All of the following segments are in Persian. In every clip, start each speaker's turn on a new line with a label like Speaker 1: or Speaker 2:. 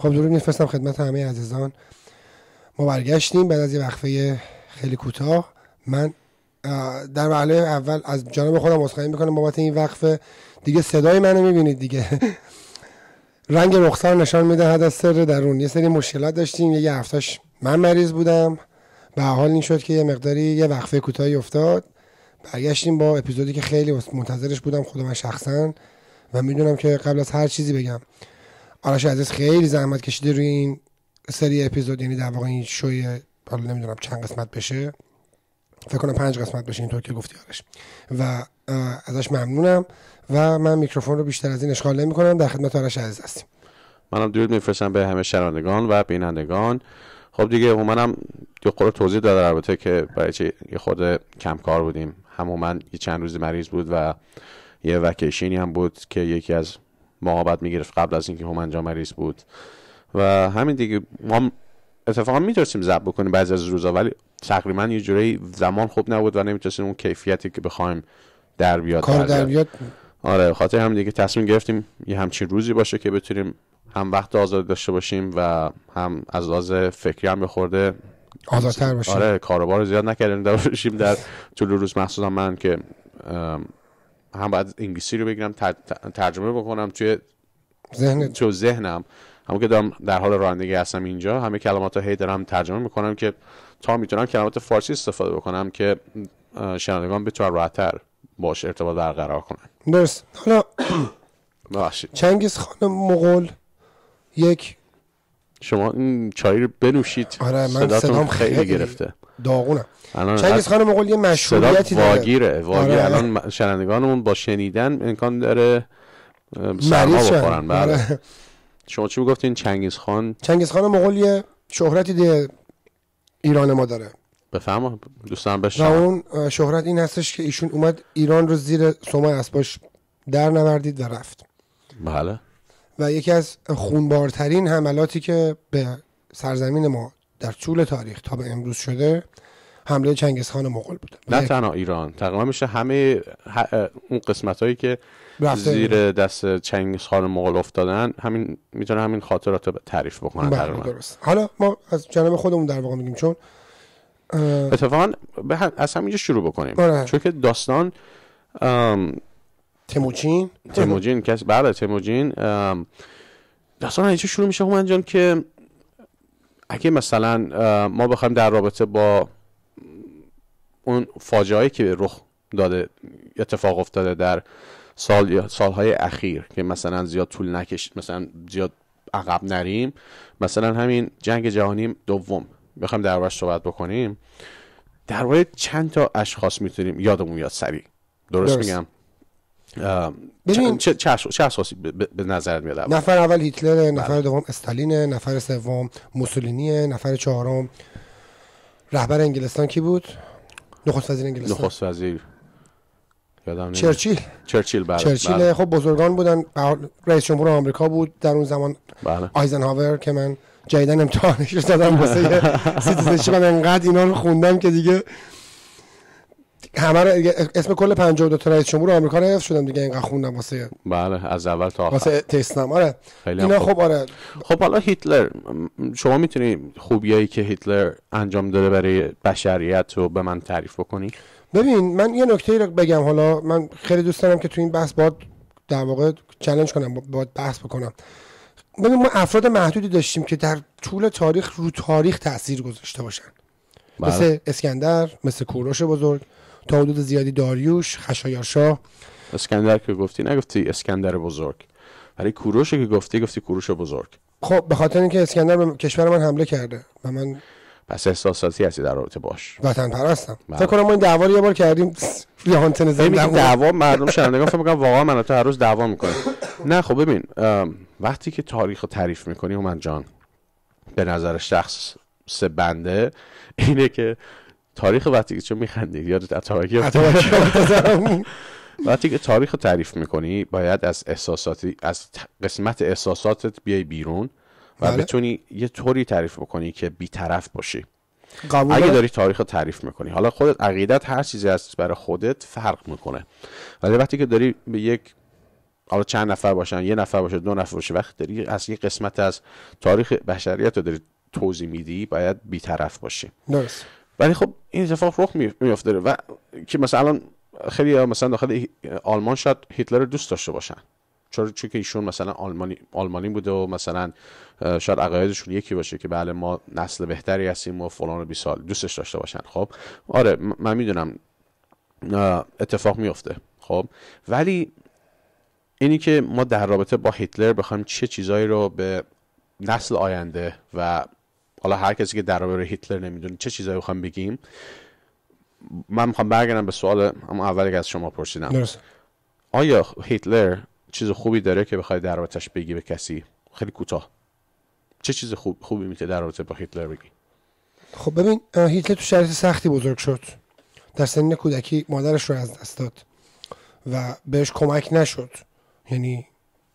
Speaker 1: خب درود میفرستم خدمت همه عزیزان ما برگشتیم بعد از یه وقفه خیلی کوتاه من در وهله اول از جانب خودم عذرخواهی میکنم بابت این وقفه دیگه صدای منو میبینید دیگه رنگ رخسار نشان میدهد از سر درون یه سری مشکلات داشتیم یه هفتش من مریض بودم به حال این شد که یه مقداری یه وقفه کوتاهی افتاد برگشتیم با اپیزودی که خیلی منتظرش بودم خودم شخصا و میدونم که قبل از هر چیزی بگم آرش عزیز خیلی زحمت کشیده روی این سری اپیزود یعنی در واقع این شوی حالا نمیدونم چند قسمت بشه فکر کنم پنج قسمت بشه اینطور که گفتی آرش و ازش ممنونم و من میکروفون رو بیشتر از این اشغال نمی کنم در خدمت آرش عزیز هستیم
Speaker 2: منم درود میفرستم به همه شنوندگان و بینندگان خب دیگه منم یه خورده توضیح داد البته که برای چه یه خورده کم کار بودیم همون من یه چند روزی مریض بود و یه وکیشینی هم بود که یکی از مهابت میگرفت قبل از اینکه هومنجا مریض بود و همین دیگه ما اتفاقا میتونستیم زب بکنیم بعضی از روزا ولی تقریبا یه جوری زمان خوب نبود و نمیتونستیم اون کیفیتی که بخوایم در بیاد کار در بیاد آره خاطر همین دیگه تصمیم گرفتیم یه همچین روزی باشه که بتونیم هم وقت آزاد داشته باشیم و هم از لحاظ فکری هم بخورده
Speaker 1: آزادتر باشیم آره
Speaker 2: کاروبار رو زیاد نکردیم در در طول روز مخصوصا من که هم باید انگلیسی رو بگیرم ترجمه بکنم توی ذهن تو ذهنم همون که دارم در حال رانندگی هستم اینجا همه کلمات رو هی دارم ترجمه میکنم که تا میتونم کلمات فارسی استفاده بکنم که شنوندگان بتونن راحتتر باش ارتباط برقرار کنن
Speaker 1: درست حالا
Speaker 2: چنگیز
Speaker 1: خان مغول یک
Speaker 2: شما این چای رو بنوشید آره من صدام خیلی گرفته داغونم چنگیز خان مغول یه مشهوریتی داره واگیره آره، واگیره الان شنوندگانمون با شنیدن امکان داره سرما بخورن بله آره. شما چی گفتین چنگیز خان
Speaker 1: چنگیز خان مغول یه شهرتی ده ایران ما داره
Speaker 2: بفهم دوستان بشن و اون
Speaker 1: شهرت این هستش که ایشون اومد ایران رو زیر سومای اسباش در نوردید و رفت بله و یکی از خونبارترین حملاتی که به سرزمین ما در طول تاریخ تا به امروز شده حمله چنگیزخان مغول
Speaker 2: بوده. نه تنها ایران تقریبا میشه همه اون قسمت هایی که زیر دست چنگیزخان مغول افتادن همین میتونه همین خاطرات رو تعریف بکنن بله،
Speaker 1: حالا ما از جنبه خودمون در واقع میگیم چون اه... اتفاقا
Speaker 2: به هم... از همینجا شروع بکنیم آره. چون که داستان ام... تموجین کس بله تموجین داستان اینجا شروع میشه همون خب جان که اگه مثلا ما بخوایم در رابطه با اون فاجعه که رخ داده اتفاق افتاده در سال سالهای اخیر که مثلا زیاد طول نکشید مثلا زیاد عقب نریم مثلا همین جنگ جهانی دوم بخوایم دربارش صحبت بکنیم در چند تا اشخاص میتونیم یادمون یاد سریع درست. میگم ببین چه چه, چه اساسی به نظر میاد نفر
Speaker 1: اول هیتلر بله. نفر دوم استالینه نفر سوم موسولینی نفر چهارم رهبر انگلستان کی بود نخست وزیر انگلستان نخست
Speaker 2: وزیر یادم چرچیل چرچیل بله چرچیل بله. خب
Speaker 1: بزرگان بودن رئیس جمهور آمریکا بود در اون زمان بله. آیزنهاور که من جیدن امتحانش رو دادم واسه سیتیزنشیپ من انقدر اینا رو خوندم که دیگه همه رو اسم کل 52 تا رئیس جمهور آمریکا رو حفظ شدم دیگه اینقدر خوندم واسه
Speaker 2: بله از اول تا آخر واسه
Speaker 1: تستم آره
Speaker 2: خیلی اینا خوب خب، آره خب حالا هیتلر شما میتونی خوبیایی که هیتلر انجام داده برای بشریت رو به من تعریف بکنی
Speaker 1: ببین من یه نکته ای رو بگم حالا من خیلی دوست دارم که تو این بحث باد در واقع چالش کنم باد بحث بکنم ببین ما افراد محدودی داشتیم که در طول تاریخ رو تاریخ تاثیر گذاشته باشن بله. مثل اسکندر مثل کوروش بزرگ تا حدود زیادی داریوش خشایارشاه
Speaker 2: اسکندر که گفتی نگفتی اسکندر بزرگ برای کوروش که گفتی گفتی کوروش بزرگ
Speaker 1: خب به خاطر اینکه اسکندر به کشور من حمله کرده و من
Speaker 2: پس احساساتی هستی در رابطه باش وطن
Speaker 1: پرستم بله. فکر کنم ما این دعوا رو یه بار کردیم روی هانتن زدیم دعوا مردم
Speaker 2: شنوندگان فکر واقعا من تو هر روز دعوا میکنه نه خب ببین وقتی که تاریخ تعریف میکنی من جان به نظر شخص سه بنده اینه که تاریخ وقتی چه میخندید یادت تاریخ وقتی که تاریخ رو تعریف میکنی باید از احساساتی از قسمت احساساتت بیای بیرون و بله. بتونی یه طوری تعریف بکنی که بیطرف باشی اگه داری تاریخ رو تعریف میکنی حالا خودت عقیدت هر چیزی هست برای خودت فرق میکنه ولی وقتی که داری به یک حالا چند نفر باشن یه نفر باشه دو نفر باشه وقتی داری از یه قسمت از تاریخ بشریت رو داری توضیح میدی باید بیطرف باشی درست ولی خب این اتفاق رخ میفته و که مثلا خیلی مثلا داخل آلمان شاید هیتلر رو دوست داشته باشن چون که ایشون مثلا آلمانی آلمانی بوده و مثلا شاید عقایدشون یکی باشه که بله ما نسل بهتری هستیم و فلان و بی سال دوستش داشته باشن خب آره من میدونم اتفاق میفته خب ولی اینی که ما در رابطه با هیتلر بخوایم چه چیزایی رو به نسل آینده و حالا هر کسی که در هیتلر نمیدونه چه چیزایی میخوام بگیم من میخوام برگردم به سوال اما اولی که از شما پرسیدم آیا هیتلر چیز خوبی داره که بخوای در بگی به کسی خیلی کوتاه چه چیز خوب خوبی میتونه در رابطه با هیتلر بگی
Speaker 1: خب ببین هیتلر تو شرایط سختی بزرگ شد در سن کودکی مادرش رو از دست داد و بهش کمک نشد یعنی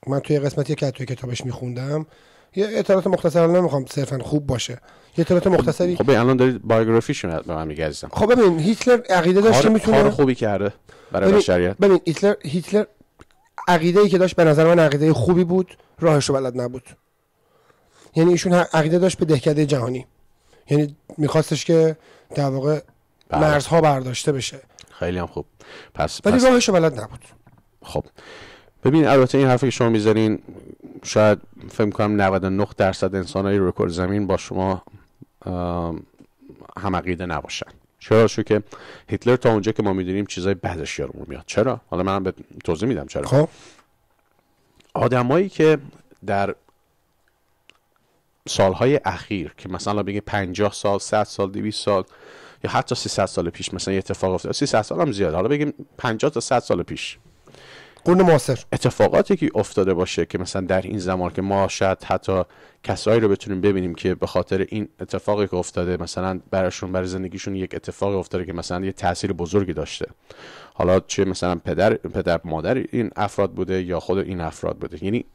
Speaker 1: من توی قسمتی که توی کتابش میخوندم یه اطلاعات مختصر نمیخوام صرفا خوب باشه یه اطلاعات مختصری خب
Speaker 2: الان دارید شون به من میگه عزیزم خب
Speaker 1: ببین هیتلر عقیده داشت که میتونه کار خوبی
Speaker 2: کرده برای بشریت
Speaker 1: ببین هیتلر هیتلر عقیده که داشت به نظر من عقیده خوبی بود راهش رو بلد نبود یعنی ایشون عقیده داشت به دهکده جهانی یعنی میخواستش که در واقع بله. مرزها برداشته بشه
Speaker 2: خیلی هم خوب پس ولی راهش بلد نبود خب ببین البته این حرفی که شما میذارین شاید فکر کنم 99 درصد انسان های رکورد زمین با شما هم عقیده نباشن چرا شو که هیتلر تا اونجا که ما میدونیم چیزای بدش یارو میاد چرا حالا من به توضیح میدم چرا خب آدمایی که در سالهای اخیر که مثلا بگه 50 سال 100 سال 200 سال یا حتی 300 سال پیش مثلا یه اتفاق افتاد 300 سال هم زیاد حالا بگیم 50 تا 100 سال پیش قرن معاصر اتفاقاتی که افتاده باشه که مثلا در این زمان که ما شاید حتی کسایی رو بتونیم ببینیم که به خاطر این اتفاقی که افتاده مثلا براشون برای زندگیشون یک اتفاقی افتاده که مثلا یه تاثیر بزرگی داشته حالا چه مثلا پدر پدر مادر این افراد بوده یا خود این افراد بوده یعنی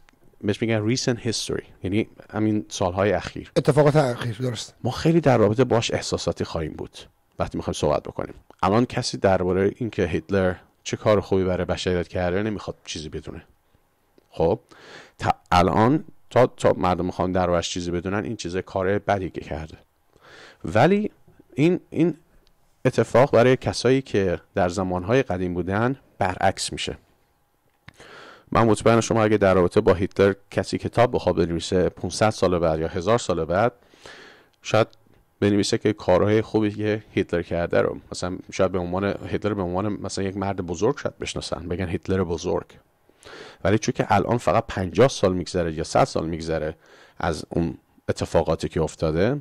Speaker 2: بهش میگن recent history یعنی همین سالهای اخیر اتفاقات اخیر درست ما خیلی در رابطه باش احساساتی خواهیم بود وقتی میخوایم صحبت بکنیم الان کسی درباره اینکه هیتلر چه کار خوبی برای بشریت کرده نمیخواد چیزی بدونه خب تا الان تا, تا مردم میخوان دروش چیزی بدونن این چیز کار بدی که کرده ولی این این اتفاق برای کسایی که در زمانهای قدیم بودن برعکس میشه من مطمئن شما اگه در رابطه با هیتلر کسی کتاب بخواب بنویسه 500 سال بعد یا هزار سال بعد شاید بنویسه که کارهای خوبی که هیتلر کرده رو مثلا شاید به عنوان هیتلر به عنوان مثلا یک مرد بزرگ شاید بشناسن بگن هیتلر بزرگ ولی چون که الان فقط 50 سال میگذره یا 100 سال میگذره از اون اتفاقاتی که افتاده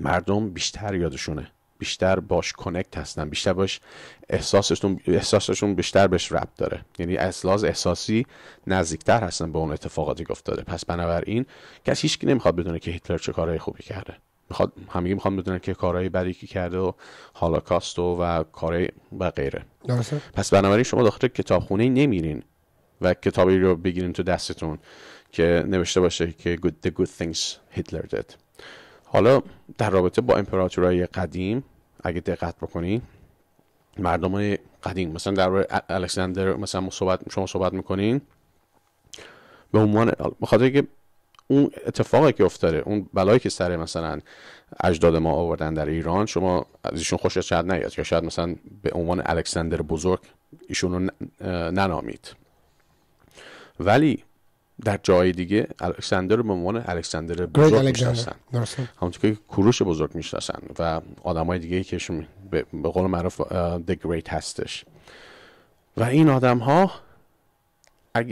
Speaker 2: مردم بیشتر یادشونه بیشتر باش کنکت هستن بیشتر باش احساسشون احساسشون بیشتر بهش رب داره یعنی از احساسی نزدیکتر هستن به اون اتفاقاتی که افتاده پس بنابراین کسی هیچکی نمیخواد بدونه که هیتلر چه کارهای خوبی کرده میخواد همگی میخوان بدونن که کارهای بدی که کرده و هالوکاست و و کارهای و غیره پس بنابراین شما داخل کتابخونه نمیرین و کتابی رو بگیرین تو دستتون که نوشته باشه که good, the good things Hitler did حالا در رابطه با امپراتورهای قدیم اگه دقت بکنین مردم های قدیم مثلا در الکساندر مثلا شما صحبت میکنین به عنوان بخاطر که اون اتفاقی که افتاده اون بلایی که سر مثلا اجداد ما آوردن در ایران شما از ایشون خوش شاید نیاد یا شاید مثلا به عنوان الکساندر بزرگ ایشون رو ننامید ولی در جای دیگه الکساندر به عنوان الکساندر بزرگ میشناسن همونطور که کوروش بزرگ میشناسن و های دیگه که به قول معروف the great هستش و این آدم ها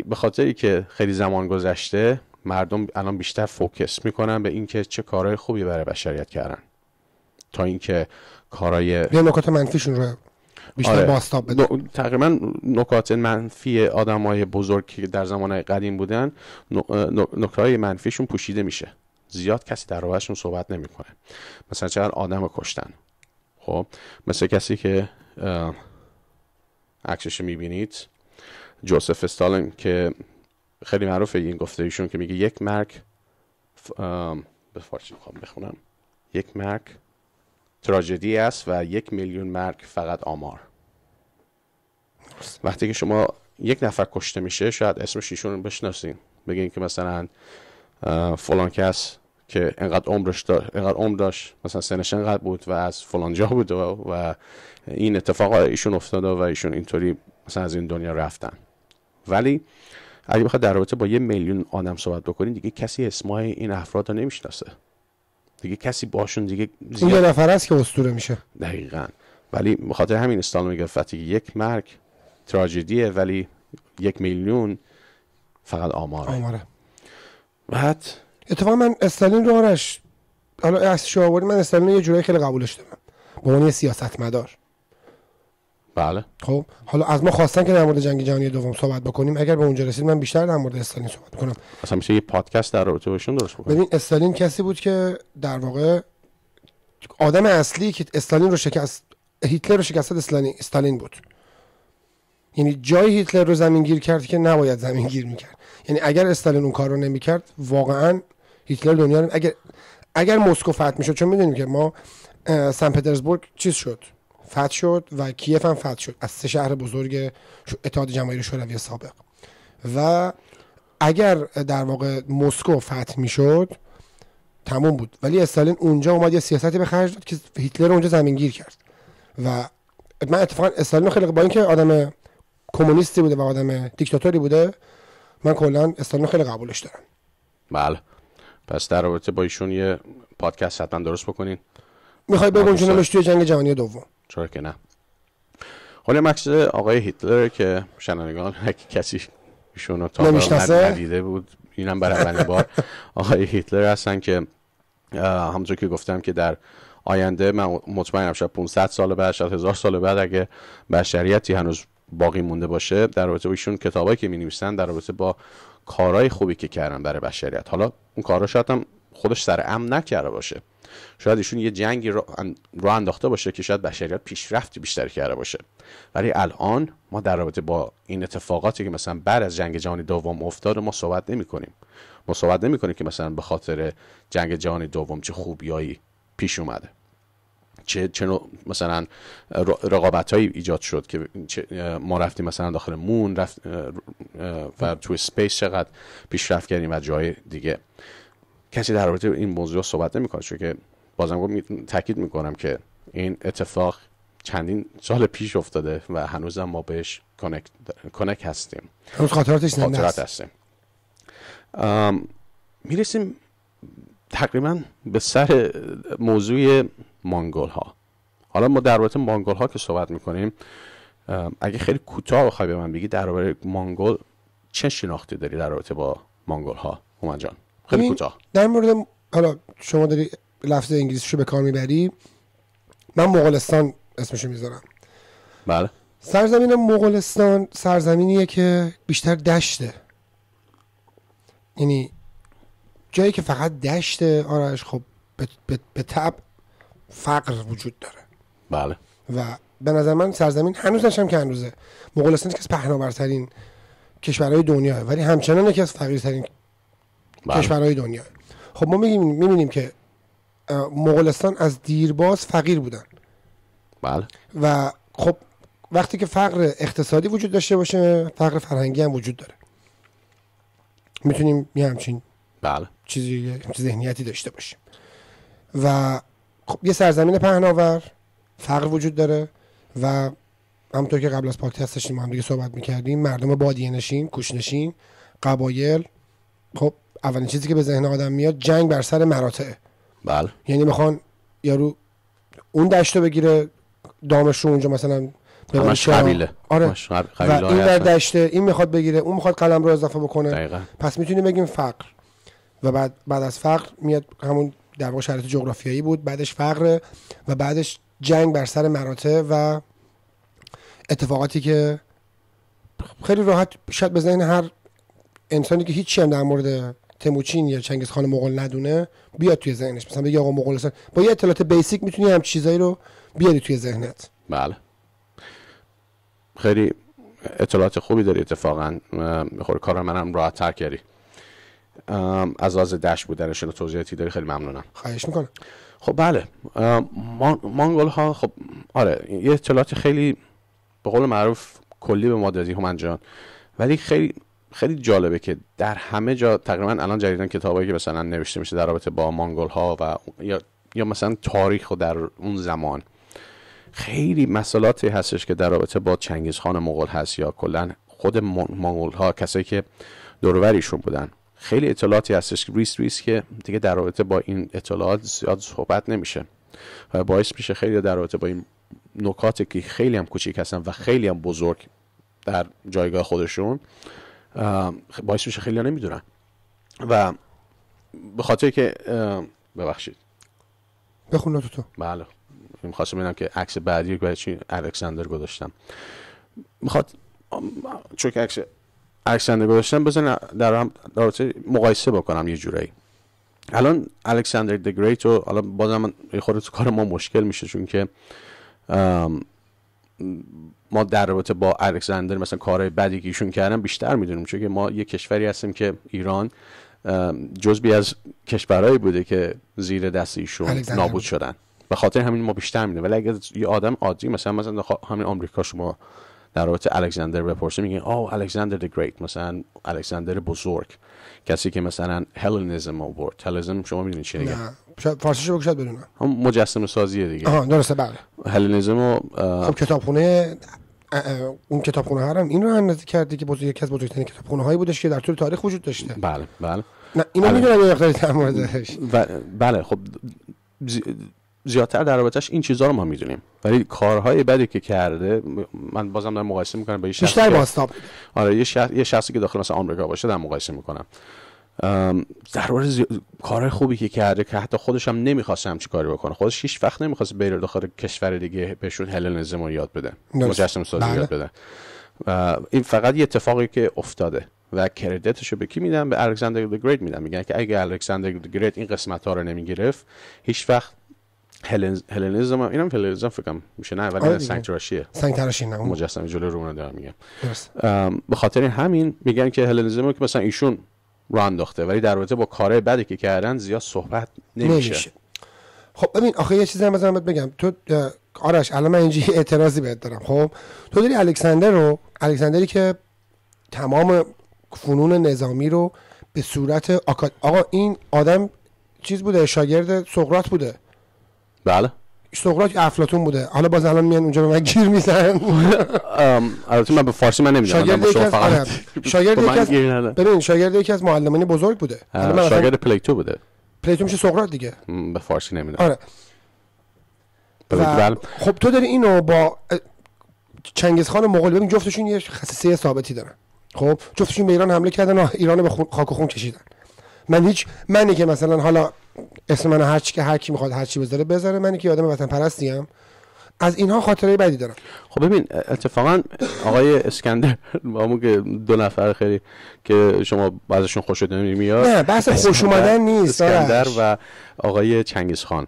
Speaker 2: به خاطری که خیلی زمان گذشته مردم الان بیشتر فوکس میکنن به اینکه چه کارهای خوبی برای بشریت کردن تا اینکه کارهای یه نکات منفیشون رو بیشتر آره. باستاب بدن تقریبا نکات منفی آدمای بزرگ که در زمان قدیم بودن نکات منفیشون پوشیده میشه زیاد کسی در روشون صحبت نمیکنه مثلا چقدر آدم کشتن خب مثل کسی که عکسش میبینید جوزف استالین که خیلی معروفه این گفته ایشون که میگه یک مرگ به فارسی میخوام بخونم یک مرگ تراژدی است و یک میلیون مرگ فقط آمار وقتی که شما یک نفر کشته میشه شاید اسمش ایشون رو بشناسین بگین که مثلا فلان کس که اینقدر عمرش داشت عمر داشت مثلا سنش انقدر بود و از فلان جا بود و, و این اتفاق ایشون افتاده و ایشون اینطوری مثلا از این دنیا رفتن ولی اگه بخواد در رابطه با یه میلیون آدم صحبت بکنین دیگه کسی اسمای این افراد رو نمیشناسه دیگه کسی باشون دیگه زیاد... اون نفر
Speaker 1: است که اسطوره میشه
Speaker 2: دقیقا ولی بخاطر همین میگه فتی یک مرگ تراژدیه ولی یک میلیون فقط آماره آماره بعد
Speaker 1: اتفاقا من استالین رو آرش حالا از من استالین یه جورایی خیلی قبولش دارم به عنوان سیاستمدار بله خب حالا از ما خواستن که در مورد جنگ جهانی دوم صحبت بکنیم اگر به اونجا رسید من بیشتر در مورد استالین صحبت
Speaker 2: کنم اصلا میشه یه پادکست در رابطه باشون درست بکنم ببین
Speaker 1: استالین کسی بود که در واقع آدم اصلی که استالین رو شکست هیتلر رو شکست استالین استالین بود یعنی جای هیتلر رو زمین گیر کرد که نباید زمین گیر میکرد یعنی اگر استالین اون کار رو نمیکرد واقعا هیتلر دنیا رو اگر اگر مسکو فتح میشد چون میدونیم که ما سن پترزبورگ چیز شد فتح شد و کیف هم فتح شد از سه شهر بزرگ اتحاد جماهیر شوروی سابق و اگر در واقع مسکو فتح میشد تموم بود ولی استالین اونجا اومد یه سیاستی به خرج داد که هیتلر اونجا زمین گیر کرد و من اتفاقا استالین خیلی با اینکه آدم کمونیستی بوده و آدم دیکتاتوری بوده من کلا استالین خیلی قبولش دارم
Speaker 2: بله پس در رابطه با ایشون یه پادکست حتما درست بکنین
Speaker 1: میخوای چون توی جنگ جهانی دوم
Speaker 2: چرا که نه حالا مکس آقای هیتلر که شنوندگان کسی ایشون رو تا ندیده بود اینم برای اولین بار آقای هیتلر هستن که همونطور که گفتم که در آینده من مطمئنم شاید 500 سال بعد شاید هزار سال بعد اگه بشریتی هنوز باقی مونده باشه در رابطه با ایشون کتابایی که می در رابطه با کارهای خوبی که کردن برای بشریت حالا اون کارا شاید هم خودش سر ام نکرده باشه شاید ایشون یه جنگی رو, انداخته باشه که شاید بشریت پیشرفتی بیشتر کرده باشه ولی الان ما در رابطه با این اتفاقاتی که مثلا بعد از جنگ جهانی دوم افتاد ما صحبت نمی کنیم ما صحبت نمی کنیم که مثلا به خاطر جنگ جهانی دوم چه خوبیایی پیش اومده چه چه مثلا رقابت هایی ایجاد شد که ما رفتیم مثلا داخل مون رفت و تو سپیس چقدر پیشرفت کردیم و جای دیگه کسی در رابطه این موضوع صحبت نمیکنه چون که بازم گفت تاکید میکنم که این اتفاق چندین سال پیش افتاده و هنوزم ما بهش کنک هستیم هنوز خاطراتش خاطرات هستیم میرسیم تقریبا به سر موضوع مانگول ها حالا ما در رابطه مانگول ها که صحبت میکنیم اگه خیلی کوتاه بخوای به من بگی در رابطه مانگول چه شناختی داری در رابطه با مانگول ها جان خیلی کوتاه
Speaker 1: در مورد حالا شما داری لفظ انگلیسیشو به کار میبری من مغولستان اسمشو میذارم بله سرزمین مغولستان سرزمینیه که بیشتر دشته یعنی جایی که فقط دشته آرش خب به, به،, فقر وجود داره بله و به نظر من سرزمین هنوز نشم که هنوزه مغولستان که از پهناورترین کشورهای دنیاه ولی همچنان یکی از فقیرترین بله. کشورهای دنیا خب ما میگیم میبینیم که مغولستان از دیرباز فقیر بودن بله و خب وقتی که فقر اقتصادی وجود داشته باشه فقر فرهنگی هم وجود داره میتونیم یه همچین
Speaker 2: بله چیزی
Speaker 1: ذهنیتی داشته باشیم و خب یه سرزمین پهناور فقر وجود داره و همونطور که قبل از پادکست ما هم دیگه صحبت میکردیم مردم بادیه نشین کوش نشین قبایل خب اولین چیزی که به ذهن آدم میاد جنگ بر سر مراتعه بله. یعنی میخوان یارو اون دشت بگیره دامش رو اونجا مثلا همش قبیله آره و این در دشته این میخواد بگیره اون میخواد قلم رو اضافه بکنه پس میتونیم بگیم فقر و بعد بعد از فقر میاد همون در واقع شرایط جغرافیایی بود بعدش فقر و بعدش جنگ بر سر مراتع و اتفاقاتی که خیلی راحت شاید به ذهن هر انسانی که هیچ هم در مورد تموچین یا چنگیز خان مغول ندونه بیاد توی ذهنش مثلا بگی آقا مغول با یه اطلاعات بیسیک میتونی هم چیزایی رو بیاری توی ذهنت
Speaker 2: بله خیلی اطلاعات خوبی داری اتفاقا بخور کار منم راحت تر کردی از آز دشت بودنش و توضیحاتی داری خیلی ممنونم خواهش میکنم خب بله مانگول ها خب آره یه اطلاعات خیلی به قول معروف کلی به ما دادی هم جان ولی خیلی خیلی جالبه که در همه جا تقریبا الان جدیدن کتابایی که مثلا نوشته میشه در رابطه با مانگول ها و یا یا مثلا تاریخ و در اون زمان خیلی مسئلاتی هستش که در رابطه با چنگیز خان مغول هست یا کلا خود مانگول ها کسایی که دوروریشون بودن خیلی اطلاعاتی هستش که ریس ریس که دیگه در رابطه با این اطلاعات زیاد صحبت نمیشه و باعث میشه خیلی در رابطه با این نکاتی که خیلی هم کوچیک هستن و خیلی هم بزرگ در جایگاه خودشون خب باعث میشه خیلی نمیدونن و به خاطر که ببخشید بخون تو تو بله میخواستم ببینم که عکس بعدی رو چی الکساندر گذاشتم میخواد چون که عکس الکساندر گذاشتم بزن در هم مقایسه بکنم یه جورایی الان الکساندر دی گریت الان حالا بازم یه خورده تو کار ما مشکل میشه چون که ما در رابطه با الکساندر مثلا کارهای بدی که ایشون کردن بیشتر میدونیم چون که ما یه کشوری هستیم که ایران جزبی از کشورهایی بوده که زیر دست ایشون نابود شدن به خاطر همین ما بیشتر میدونیم ولی اگر یه آدم عادی مثلا مثلا همین آمریکا شما در رابطه الکساندر بپرسه میگن او الکساندر دی گریت مثلا الکساندر بزرگ کسی که مثلا هلنیسم آورد تلزم شما میدونید چی دیگه
Speaker 1: شاید فارسی شو شاید بدونم
Speaker 2: هم مجسمه سازیه دیگه آها درسته بله هلنیسم و خب
Speaker 1: کتابخونه اون کتابخونه هرم این رو اندازه کردی که بزرگ یکی از بزرگترین کتابخونه هایی بودش که در طول تاریخ وجود داشته بله
Speaker 2: بله نه اینو بله. میدونم یه در بله خب زیادتر در رابطش این چیزها رو ما میدونیم ولی کارهای بدی که کرده من بازم در مقایسه میکنم با یه شخصی آره یه, شخص... یه شخصی که داخل مثلا آمریکا باشه در مقایسه میکنم در زی... خوبی که کرده که حتی خودش هم نمیخواست همچی کاری بکنه خودش هیچ وقت نمیخواست بیره داخل کشور دیگه بهشون هلنزم رو یاد بده مجسم سازی بله. یاد بده و این فقط یه اتفاقی که افتاده و کردیتش رو به کی میدم به الکساندر گریت میدم میگن که اگه الکساندر گریت این قسمت ها رو نمیگرفت هیچ وقت هلنیزم هم اینم هلنیزم فکرم میشه نه ولی سنگ تراشیه سنگ تراشی نه مجسمه جلو رو دارم میگم به خاطر همین میگن که هلنیزم رو که مثلا ایشون رو انداخته ولی در رابطه با کاره بدی که کردن زیاد صحبت نمیشه, نمیشه.
Speaker 1: خب ببین آخه یه چیزی هم بزنم بگم تو آرش الان من اعتراضی بهت دارم خب تو داری الکساندر رو الکساندری که تمام فنون نظامی رو به صورت آقا این آدم چیز بوده شاگرد سقراط بوده بله سقراط افلاطون بوده حالا باز الان میان اونجا رو من گیر میزن
Speaker 2: البته من به فارسی من نمیدونم شاگرد شما فقط شاگرد یکی از آره. خب
Speaker 1: ببین شاگرد یکی از معلمان بزرگ بوده شاگرد
Speaker 2: پلیتو بوده
Speaker 1: پلیتو میشه سقراط دیگه
Speaker 2: به فارسی نمیدونم آره بله، بله. خب
Speaker 1: تو داری اینو با چنگیز خان مغول ببین جفتشون یه خصیصه ثابتی دارن خب جفتشون به ایران حمله کردن و ایران به خون... خاک و خون کشیدن من هیچ منی که مثلا حالا اسم من هر چی که هر کی میخواد هر چی بذاره بذاره منی که آدم وطن پرستی ام از اینها خاطره بدی دارم
Speaker 2: خب ببین اتفاقا آقای اسکندر با که دو نفر خیلی که شما بعضشون خوش میاد نه بحث خوش اومدن نیست اسکندر و آقای چنگیز خان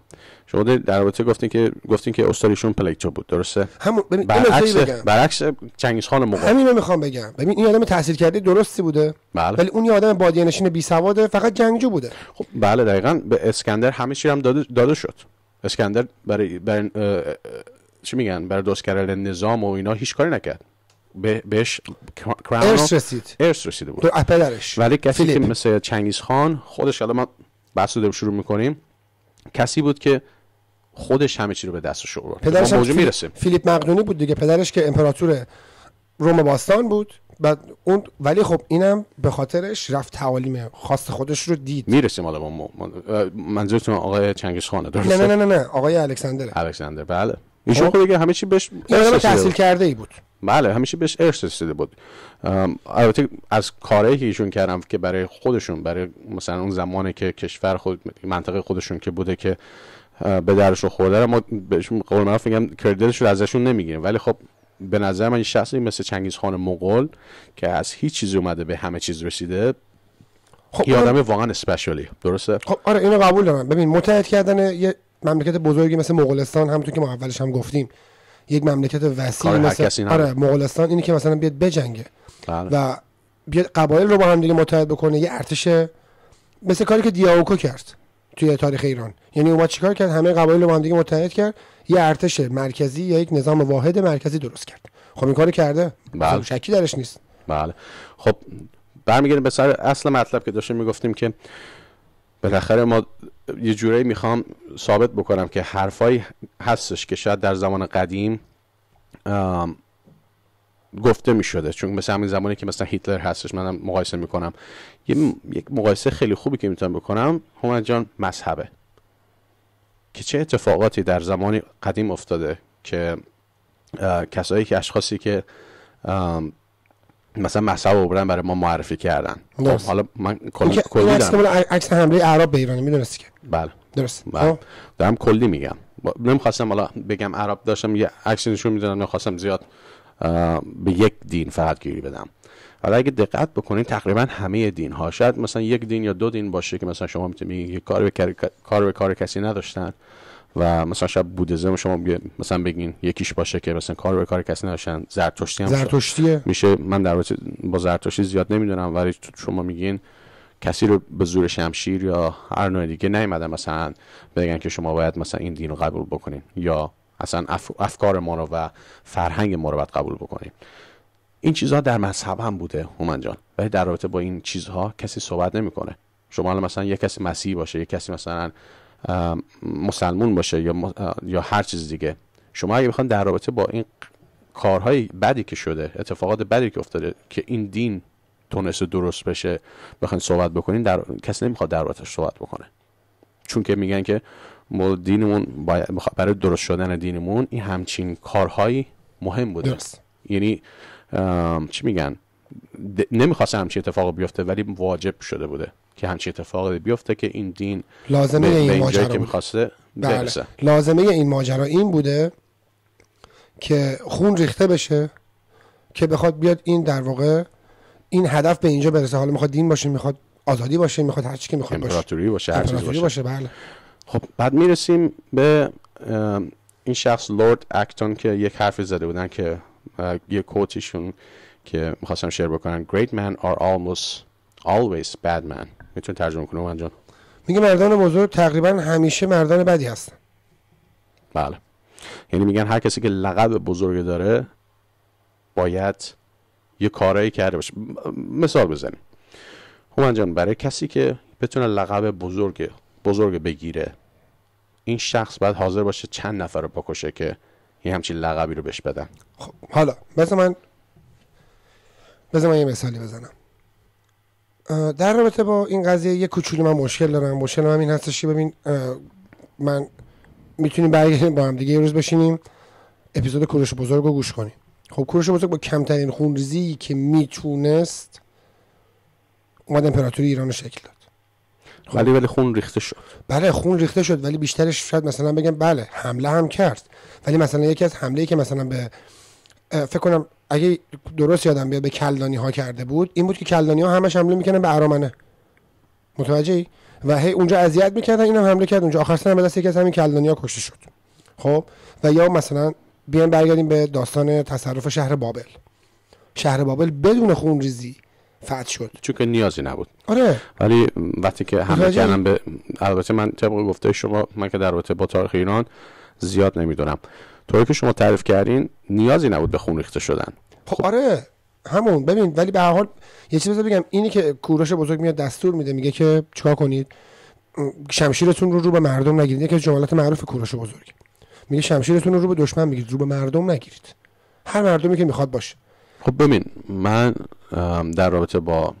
Speaker 2: شما در رابطه گفتین که گفتین که استاریشون پلکچو بود درسته همون ببین برعکس برعکس چنگیز خان همین
Speaker 1: میخوام بگم ببین این آدم تحصیل کرده درستی بوده
Speaker 2: بله. ولی اون یه آدم بادیه بی سواده فقط جنگجو بوده خب بله دقیقا به اسکندر همه چی هم داده, شد اسکندر برای بر... چی میگن برای دوست کردن نظام و اینا هیچ کاری نکرد به بهش ارس رسید رسیده بود ولی کسی که مثل چنگیز خان خودش الان ما بحث رو شروع میکنیم کسی بود که خودش همه چی رو به دستش آورد پدرش هم میرسه
Speaker 1: فیلیپ مقدونی بود دیگه پدرش که امپراتور روم باستان بود بعد اون ولی خب اینم به خاطرش رفت تعالیم
Speaker 2: خاص خودش رو دید میرسیم حالا من منظورتون آقای چنگیز خانه درسته نه نه نه
Speaker 1: نه آقای الکساندر
Speaker 2: الکساندر بله ایشون خود خب. خب دیگه همه چی بهش تحصیل کرده ای بود بله همیشه بهش ارث رسیده بود البته از کارهایی که ایشون کردم که برای خودشون برای مثلا اون زمانی که کشور خود منطقه خودشون که بوده که به درشون خورده ما بهشون قول معروف میگم کردیتش رو ازشون نمیگیریم ولی خب به نظر من این شخصی مثل چنگیز خان مغول که از هیچ چیزی اومده به همه چیز رسیده خب یه آدم واقعا اسپشیالی درسته خب
Speaker 1: آره اینو قبول دارم ببین متحد کردن یه مملکت بزرگی مثل مغولستان همونطور که ما اولش هم گفتیم یک مملکت وسیع مثل آره مغولستان اینی که مثلا بیاد بجنگه بله. و بیاد قبایل رو با هم دیگه متحد بکنه یه ارتش مثل کاری که دیاوکو کرد توی تاریخ ایران یعنی اومد چیکار کرد همه قبایل رو با هم متحد کرد یه ارتش مرکزی یا یک نظام واحد مرکزی درست کرد خب این کارو کرده بله.
Speaker 2: شکی درش نیست بله خب برمیگردیم به سر اصل مطلب که داشتیم میگفتیم که بالاخره ما یه جوری میخوام ثابت بکنم که حرفایی هستش که شاید در زمان قدیم گفته میشده چون مثل همین زمانی که مثلا هیتلر هستش منم مقایسه میکنم یه یک مقایسه خیلی خوبی که میتونم بکنم همجان جان مذهبه که چه اتفاقاتی در زمانی قدیم افتاده که کسایی که اشخاصی که مثلا مذهب برن برای ما معرفی کردن خب، درست. حالا من کل... کلی دارم
Speaker 1: عکس حمله عرب به ایران
Speaker 2: میدونستی که بله درست بله. خب. دارم کلی میگم نمیخواستم حالا بگم عرب داشتم یه عکس نشون میدونم نخواستم زیاد به یک دین فقط گیری بدم حالا اگه دقت بکنین تقریبا همه دین ها شاید مثلا یک دین یا دو دین باشه که مثلا شما میتونید کار به کار, کار به کار کسی نداشتن و مثلا شب بودیزم شما مثلا بگین یکیش باشه که مثلا کار به کار کسی نداشتن زرتشتی هم
Speaker 1: زرتشتیه
Speaker 2: میشه من در با زرتشتی زیاد نمیدونم ولی شما میگین کسی رو به زور شمشیر یا هر نوع دیگه نیومدن مثلا بگن که شما باید مثلا این دین رو قبول بکنین یا اصلا افکار ما رو و فرهنگ ما رو قبول بکنین این چیزها در مذهب هم بوده هومن جان ولی در رابطه با این چیزها کسی صحبت نمیکنه شما الان مثلا یه کسی مسیحی باشه یه کسی مثلا مسلمون باشه یا یا هر چیز دیگه شما اگه بخواید در رابطه با این کارهای بدی که شده اتفاقات بدی که افتاده که این دین تونست درست بشه بخواین صحبت بکنین در کسی نمیخواد در رابطه صحبت بکنه چون که میگن که ما دینمون برای درست شدن دینمون این همچین کارهایی مهم بوده درست. یعنی چی میگن نمیخواست همچی اتفاق بیفته ولی واجب شده بوده که همچی اتفاق بیفته که این دین لازمه این ماجرا که میخواسته بله.
Speaker 1: لازمه این ماجرا این بوده که خون ریخته بشه که بخواد بیاد این در واقع این هدف به اینجا برسه حالا میخواد دین باشه میخواد آزادی باشه میخواد هر که میخواد باشه
Speaker 2: هر چیزی باشه. باشه بله خب بعد میرسیم به این شخص لورد اکتون که یک حرفی زده بودن که یه کوتیشون که میخواستم شعر بکنن Great men are almost always bad men میتونی ترجمه کنم من جان میگه مردان
Speaker 1: بزرگ تقریبا همیشه مردان بدی هستن
Speaker 2: بله یعنی میگن هر کسی که لقب بزرگ داره باید یه کارایی کرده باشه مثال بزنیم هومن جان برای کسی که بتونه لقب بزرگ بزرگ بگیره این شخص باید حاضر باشه چند نفر رو بکشه که یه همچین لقبی رو بهش بدن
Speaker 1: خب حالا بذار من بذار من یه مثالی بزنم در رابطه با این قضیه یه کوچولی من مشکل دارم مشکل من این هستش که ببین من میتونیم برگردیم با هم دیگه یه روز بشینیم اپیزود کوروش بزرگ رو گوش کنیم خب کوروش بزرگ با کمترین خونریزی که میتونست اومد امپراتوری ایران رو شکل داد
Speaker 2: خب. ولی ولی خون ریخته شد
Speaker 1: بله خون ریخته شد ولی بیشترش شاید مثلا بگم بله حمله هم کرد ولی مثلا یکی از حمله ای که مثلا به فکر کنم اگه درست یادم بیاد به کلدانی ها کرده بود این بود که کلدانی ها همش حمله میکنن به ارامنه متوجهی و هی اونجا اذیت میکردن اینم حمله کرد اونجا آخر هم به دست یکی از همین کلدانی ها کشته شد خب و یا مثلا بیان برگردیم به داستان تصرف شهر بابل شهر بابل بدون خونریزی فتح شد
Speaker 2: چون که نیازی نبود آره ولی وقتی که همه به البته من طبق گفته شما من که در رابطه با تاریخ ایران زیاد نمیدونم طوری که شما تعریف کردین نیازی نبود به خون ریخته شدن
Speaker 1: خب, آره همون ببین ولی به هر حال یه چیزی بگم اینی که کوروش بزرگ میاد دستور میده میگه که چیکار کنید شمشیرتون رو رو به مردم نگیرید یکی از جملات معروف کوروش بزرگ میگه شمشیرتون رو رو به دشمن میگیرید رو به مردم نگیرید هر مردمی که میخواد باشه
Speaker 2: خب ببین من در رابطه با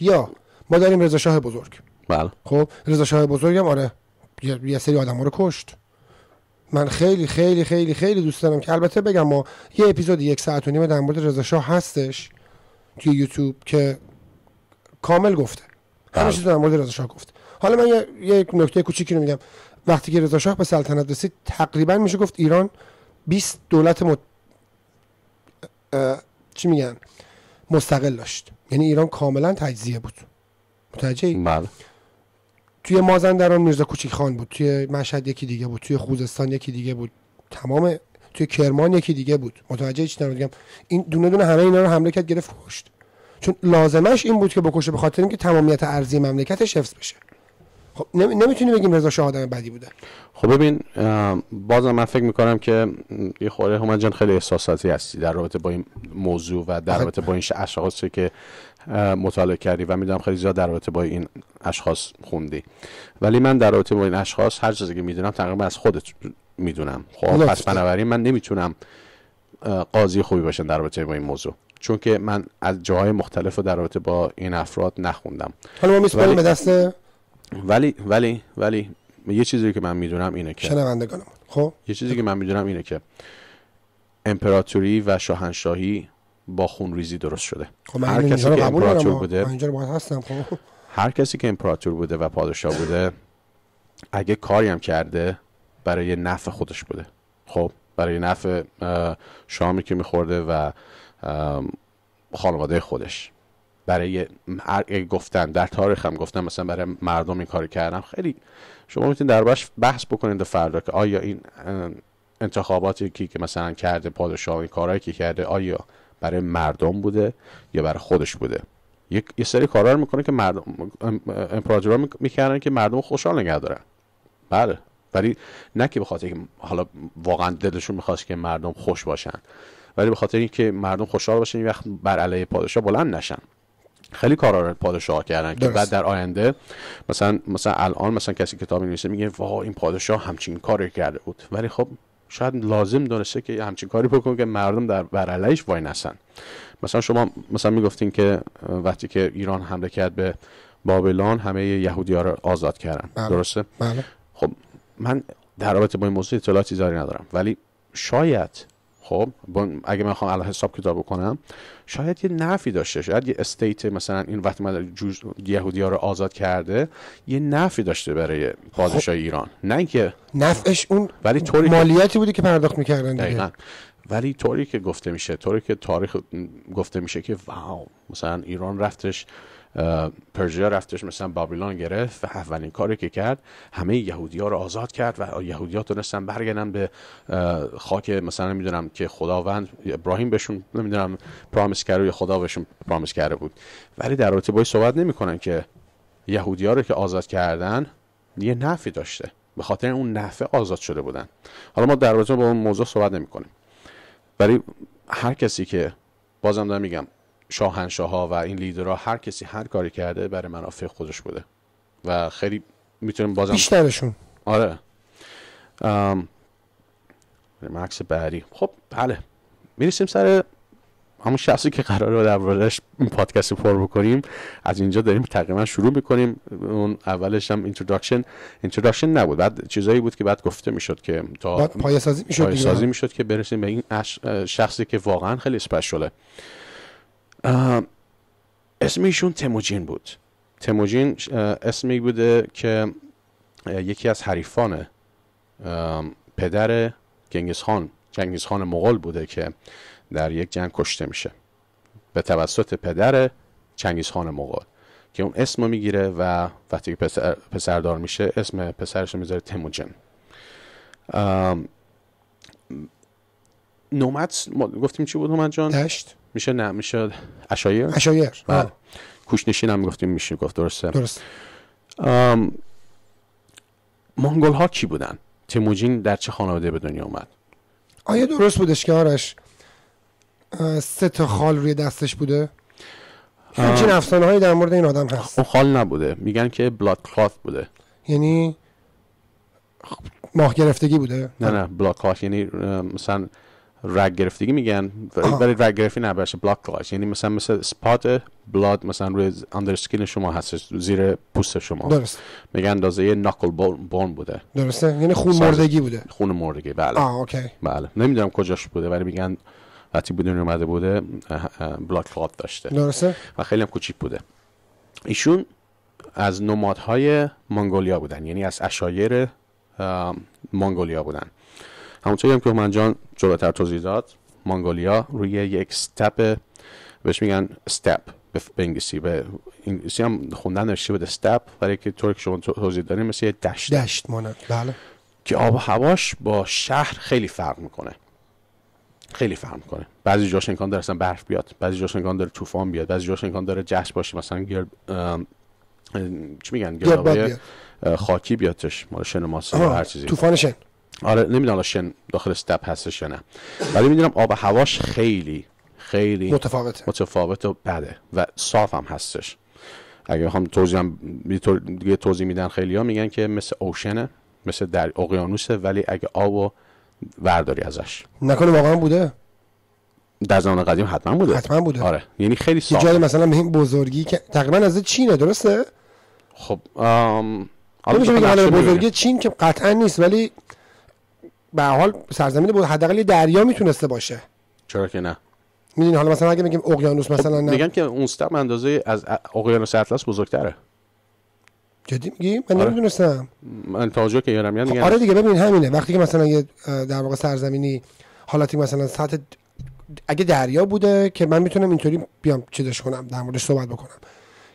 Speaker 1: یا ما داریم رضا شاه بزرگ بله خب رضا شاه بزرگم آره یه سری آدم ها رو کشت من خیلی خیلی خیلی خیلی دوست دارم که البته بگم ما یه اپیزود یک ساعت و نیمه در مورد رضا شاه هستش توی یوتیوب که کامل گفته بله. همه چیز در مورد رضا شاه گفت حالا من یه, یک نکته کوچیکی رو میگم وقتی که رضا شاه به سلطنت رسید تقریبا میشه گفت ایران 20 دولت چی میگن مستقل داشت یعنی ایران کاملا تجزیه بود متوجه بله توی مازندران میرزا کوچیک خان بود توی مشهد یکی دیگه بود توی خوزستان یکی دیگه بود تمام توی کرمان یکی دیگه بود متوجه چی این دونه دونه همه اینا رو حمله کرد گرفت کشت چون لازمش این بود که بکشه به خاطر اینکه تمامیت ارزی مملکتش حفظ بشه خب نمیتونی بگیم رضا شاه آدم بدی بوده
Speaker 2: خب ببین بازم من فکر میکنم که یه خوره همان جان خیلی احساساتی هستی در رابطه با این موضوع و در خب. رابطه با این اشخاصی که مطالعه کردی و میدونم خیلی زیاد در رابطه با این اشخاص خوندی ولی من در رابطه با این اشخاص هر چیزی که میدونم تقریبا از خودت میدونم خب پس بنابراین من نمیتونم قاضی خوبی باشم در رابطه با این موضوع چون که من از جاهای مختلف و در رابطه با این افراد نخوندم حالا ما میسپاریم به دست ولی ولی ولی یه چیزی که من میدونم اینه که شنوندگانمون خب یه چیزی که من میدونم اینه که امپراتوری و شاهنشاهی با خون ریزی درست شده خب من هر کسی که امپراتور بوده
Speaker 1: من هستم خب
Speaker 2: هر کسی که امپراتور بوده و پادشاه بوده اگه کاری هم کرده برای نفع خودش بوده خب برای نفع شامی که میخورده و خانواده خودش برای گفتن در تاریخ هم گفتن مثلا برای مردم این کار کردم خیلی شما میتونید در بحث بکنید فردا که آیا این انتخاباتی که مثلا کرده پادشاه این کارهایی که کرده آیا برای مردم بوده یا برای خودش بوده یک یه سری کارا میکنه که مردم امپراتورا میکردن که مردم خوشحال نگه دارن بله ولی نه که به خاطر که حالا واقعا دلشون میخواست که مردم خوش باشن ولی به خاطر اینکه مردم خوشحال باشن این وقت بر علیه پادشاه بلند نشن خیلی کارا رو پادشاه کردن که بعد در آینده مثلا مثلا الان مثلا کسی کتاب نویسه میگه وا این پادشاه همچین کاری کرده بود ولی خب شاید لازم دونسته که همچین کاری بکنه که مردم در علیش وای نسن مثلا شما مثلا میگفتین که وقتی که ایران حمله کرد به بابلان همه ها رو آزاد کردن بله. درسته بله. خب من در رابطه با این موضوع اطلاعاتی زیادی ندارم ولی شاید خب اگه من خواهم الان حساب کتاب بکنم شاید یه نفی داشته شاید یه استیت مثلا این وقتی من رو آزاد کرده یه نفی داشته برای پادشاه خب. ایران نه اینکه
Speaker 1: نفعش اون ولی طوری مالیاتی بودی که پرداخت میکردن دقیقا.
Speaker 2: ولی طوری که گفته میشه طوری که تاریخ گفته میشه که واو مثلا ایران رفتش پرژیا رفتش مثلا بابلون گرفت و اولین کاری که کرد همه ها رو آزاد کرد و ها تونستن برگردن به خاک مثلا میدونم که خداوند ابراهیم بهشون نمیدونم پرامس کرده یا خدا بهشون پرامیس کرده بود ولی در رابطه باید صحبت نمیکنن که ها رو که آزاد کردن یه نفی داشته به خاطر اون نفع آزاد شده بودن حالا ما در رابطه با اون موضوع صحبت نمیکنیم ولی هر کسی که بازم دارم میگم شاهنشاه ها و این لیدرها هر کسی هر کاری کرده برای منافع خودش بوده و خیلی میتونیم بازم بیشترشون آره ام... مکس بری خب بله میرسیم سر همون شخصی که قراره در این پادکست پر بکنیم از اینجا داریم تقریبا شروع میکنیم اون اولش هم اینتروداکشن اینتروداکشن نبود بعد چیزایی بود که بعد گفته میشد که تا پایه سازی میشد پایه میشد که برسیم به این شخصی که واقعا خیلی اسپشیاله اسم ایشون تموجین بود تموجین اسمی بوده که یکی از حریفان پدر گنگیز چنگیزخان مغول بوده که در یک جنگ کشته میشه به توسط پدر چنگیزخان خان مغول که اون اسم میگیره و وقتی پسر, پسردار میشه اسم پسرش رو میذاره تموجن نومت گفتیم چی بود نومت جان؟ دشت میشه نه میشه اشایر اشایر خب. بله کوشنشین هم گفتیم میشه گفت درسته درست مانگول ها کی بودن تیموجین در چه خانواده به دنیا اومد
Speaker 1: آیا درست بودش که آرش سه تا خال روی دستش بوده
Speaker 2: همچین افسانه هایی
Speaker 1: در مورد این آدم هست
Speaker 2: اون خب، خال نبوده میگن که بلاد بوده
Speaker 1: یعنی خب، ماه گرفتگی بوده
Speaker 2: نه نه بلاد کلات یعنی مثلا رگ گرفتگی میگن ولی رگ گرفتی نباشه بلاک کلاش یعنی مثلا مثل سپات بلاد مثلا روی اندرسکین شما هست زیر پوست شما درست میگن اندازه یه ناکل بون بوده
Speaker 1: درسته یعنی خون مردگی بوده
Speaker 2: خون مردگی بله آه اوکی بله نمیدونم کجاش بوده ولی میگن وقتی بدون اومده بوده بلاک کلات داشته درسته و خیلی هم کوچیک بوده ایشون از نمادهای مانگولیا بودن یعنی از اشایر مانگولیا بودن همونطوری هم که همان جان جلوتر توضیح داد مانگولیا روی یک استپ بهش میگن استپ به انگلیسی به انگلیسی هم خوندن نوشته ستپ استپ برای که ترک شما توضیح داریم مثل یه دشت دشت
Speaker 1: مانند بله
Speaker 2: که آب و هواش با شهر خیلی فرق میکنه خیلی فرق میکنه بعضی جاش امکان داره اصلا برف بیاد بعضی جاش امکان داره طوفان بیاد بعضی جاش امکان داره جش باشه مثلا گرد چی میگن خاکی بیادش مال شن هر چیزی طوفان آره نمیدونم شن داخل استپ هستش یا نه ولی میدونم آب هواش خیلی خیلی متفاوته متفاوت و بده و صاف هم هستش اگه بخوام توضیح هم دیگه توضیح میدن خیلی ها میگن که مثل اوشنه مثل در اقیانوسه ولی اگه آب و ورداری ازش
Speaker 1: نکنه واقعا بوده
Speaker 2: در زمان قدیم حتما بوده حتما بوده آره یعنی خیلی صاف
Speaker 1: مثلا به این بزرگی که تقریبا از چینه درسته
Speaker 2: خب آم... آره، بزرگی
Speaker 1: چین که قطعا نیست ولی به حال سرزمین بود حداقل دریا میتونسته باشه چرا که نه میدونی حالا مثلا اگه بگیم اقیانوس مثلا خب، نه میگم
Speaker 2: که ستم اندازه از اقیانوس اطلس بزرگتره جدی میگی من
Speaker 1: آره.
Speaker 2: من تا که یادم آره دیگه ببین همینه
Speaker 1: وقتی که مثلا یه در واقع سرزمینی حالتی مثلا سطح اگه دریا بوده که من میتونم اینطوری بیام چیزش کنم در موردش صحبت بکنم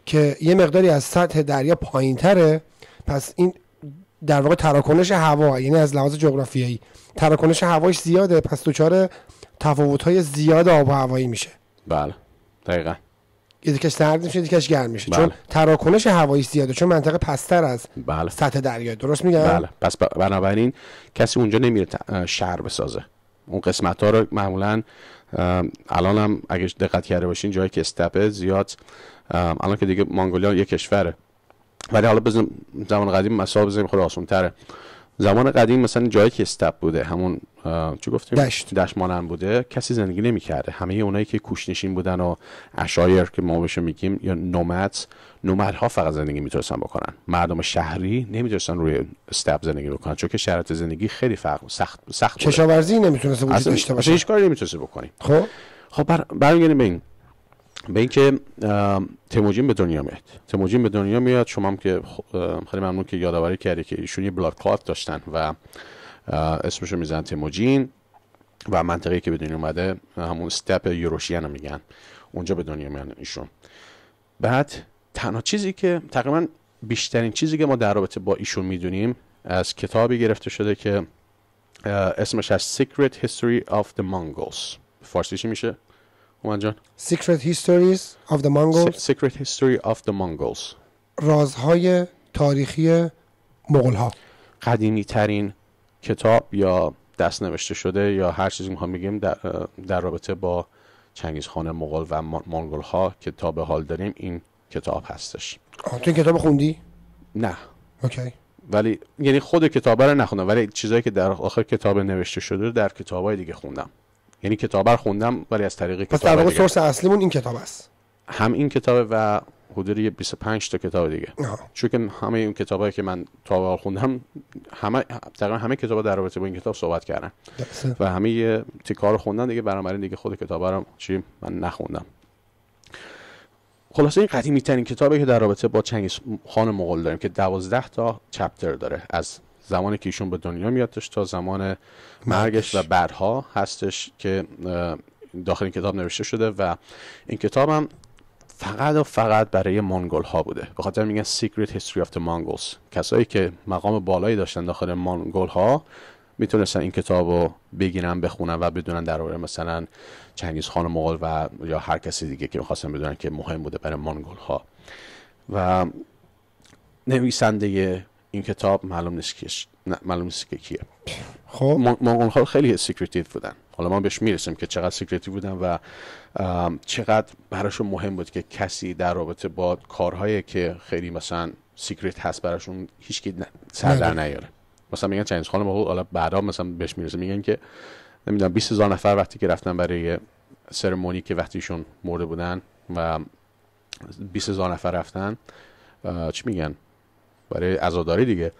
Speaker 1: که یه مقداری از سطح دریا پایینتره پس این در واقع تراکنش هوا یعنی از لحاظ جغرافیایی تراکنش هواش زیاده پس دچار تفاوت های زیاد آب و هوایی میشه
Speaker 2: بله دقیقا
Speaker 1: یه دیکش سرد میشه دیکش گرم میشه چون بله. تراکنش هوایی زیاده چون منطقه پستر از بله. سطح دریا درست میگم بله
Speaker 2: پس بنابراین کسی اونجا نمیره شهر بسازه اون قسمت ها رو معمولا الان هم اگه دقت کرده باشین جایی که استپه زیاد الان که دیگه مانگولیا یک کشوره ولی حالا بزن زمان قدیم مسائل بزنیم خود آسان تره زمان قدیم مثلا جایی که استپ بوده همون چی گفتیم دشت دشت مانن بوده کسی زندگی نمیکرده همه اونایی که کوشنشین بودن و اشایر که ما بهش میگیم یا نومد ها فقط زندگی میتونستن بکنن مردم شهری نمیتونستن روی استپ زندگی بکنن چون که شرایط زندگی خیلی فرق سخت سخت
Speaker 1: کشاورزی نمیتونسته وجود داشته باشه هیچ
Speaker 2: کاری نمیتونسته بکنی خب خب بر... برمیگردیم به اینکه تموجین به دنیا میاد تموجین به دنیا میاد شما هم که خیلی ممنون که یادآوری کردی که ایشون یه بلاد داشتن و اسمشو میزن تموجین و منطقه که به دنیا اومده همون استپ یوروشیان رو میگن اونجا به دنیا میان ایشون بعد تنها چیزی که تقریبا بیشترین چیزی که ما در رابطه با ایشون میدونیم از کتابی گرفته شده که اسمش از Secret History of the Mongols فارسی میشه اومد جان Secret of the Mongols Secret
Speaker 1: رازهای تاریخی مغول
Speaker 2: ها قدیمی ترین کتاب یا دست نوشته شده یا هر چیزی میخوام بگیم در, رابطه با چنگیز خان مغول و مانگول ها کتاب حال داریم این کتاب هستش
Speaker 1: تو این کتاب خوندی؟ نه اوکی
Speaker 2: ولی یعنی خود کتاب رو نخوندم ولی چیزایی که در آخر کتاب نوشته شده در های دیگه خوندم یعنی رو خوندم ولی از طریق پس کتاب در واقع سورس
Speaker 1: اصلیمون این کتاب است
Speaker 2: هم این کتاب و حدود 25 تا کتاب دیگه آه. چون که همه این کتابایی که من تا خوندم همه تقریبا همه کتابا در رابطه با این کتاب صحبت کردن و همه رو خوندن دیگه برام دیگه خود کتابا رو چی من نخوندم خلاصه این قدیمی ترین کتابی که در رابطه با چنگیز خان مغول داریم که 12 تا چپتر داره از زمانی که ایشون به دنیا میادش تا زمان مرگش و بعدها هستش که داخل این کتاب نوشته شده و این کتاب هم فقط و فقط برای مانگول ها بوده به خاطر میگن Secret History of the Mongols کسایی که مقام بالایی داشتن داخل مانگول ها میتونستن این کتاب رو بگیرن بخونن و بدونن در مثلا چنگیز خان مغول و یا هر کسی دیگه که میخواستن بدونن که مهم بوده برای مانگول ها و نویسنده این کتاب معلوم نیست کیش معلوم نیست که کیه خب ما ها خب خیلی سیکریتیو بودن حالا ما بهش میرسیم که چقدر سیکریتیو بودن و چقدر براشون مهم بود که کسی در رابطه با کارهایی که خیلی مثلا سیکریت هست براشون هیچ کی سر در نیاره مثلا میگن چنگیز خان مغول حالا بعدا مثلا بهش میرسیم میگن که نمیدونم 20 هزار نفر وقتی که رفتن برای سرمونی که وقتیشون مرده بودن و 20 هزار نفر رفتن چی میگن برای عزاداری دیگه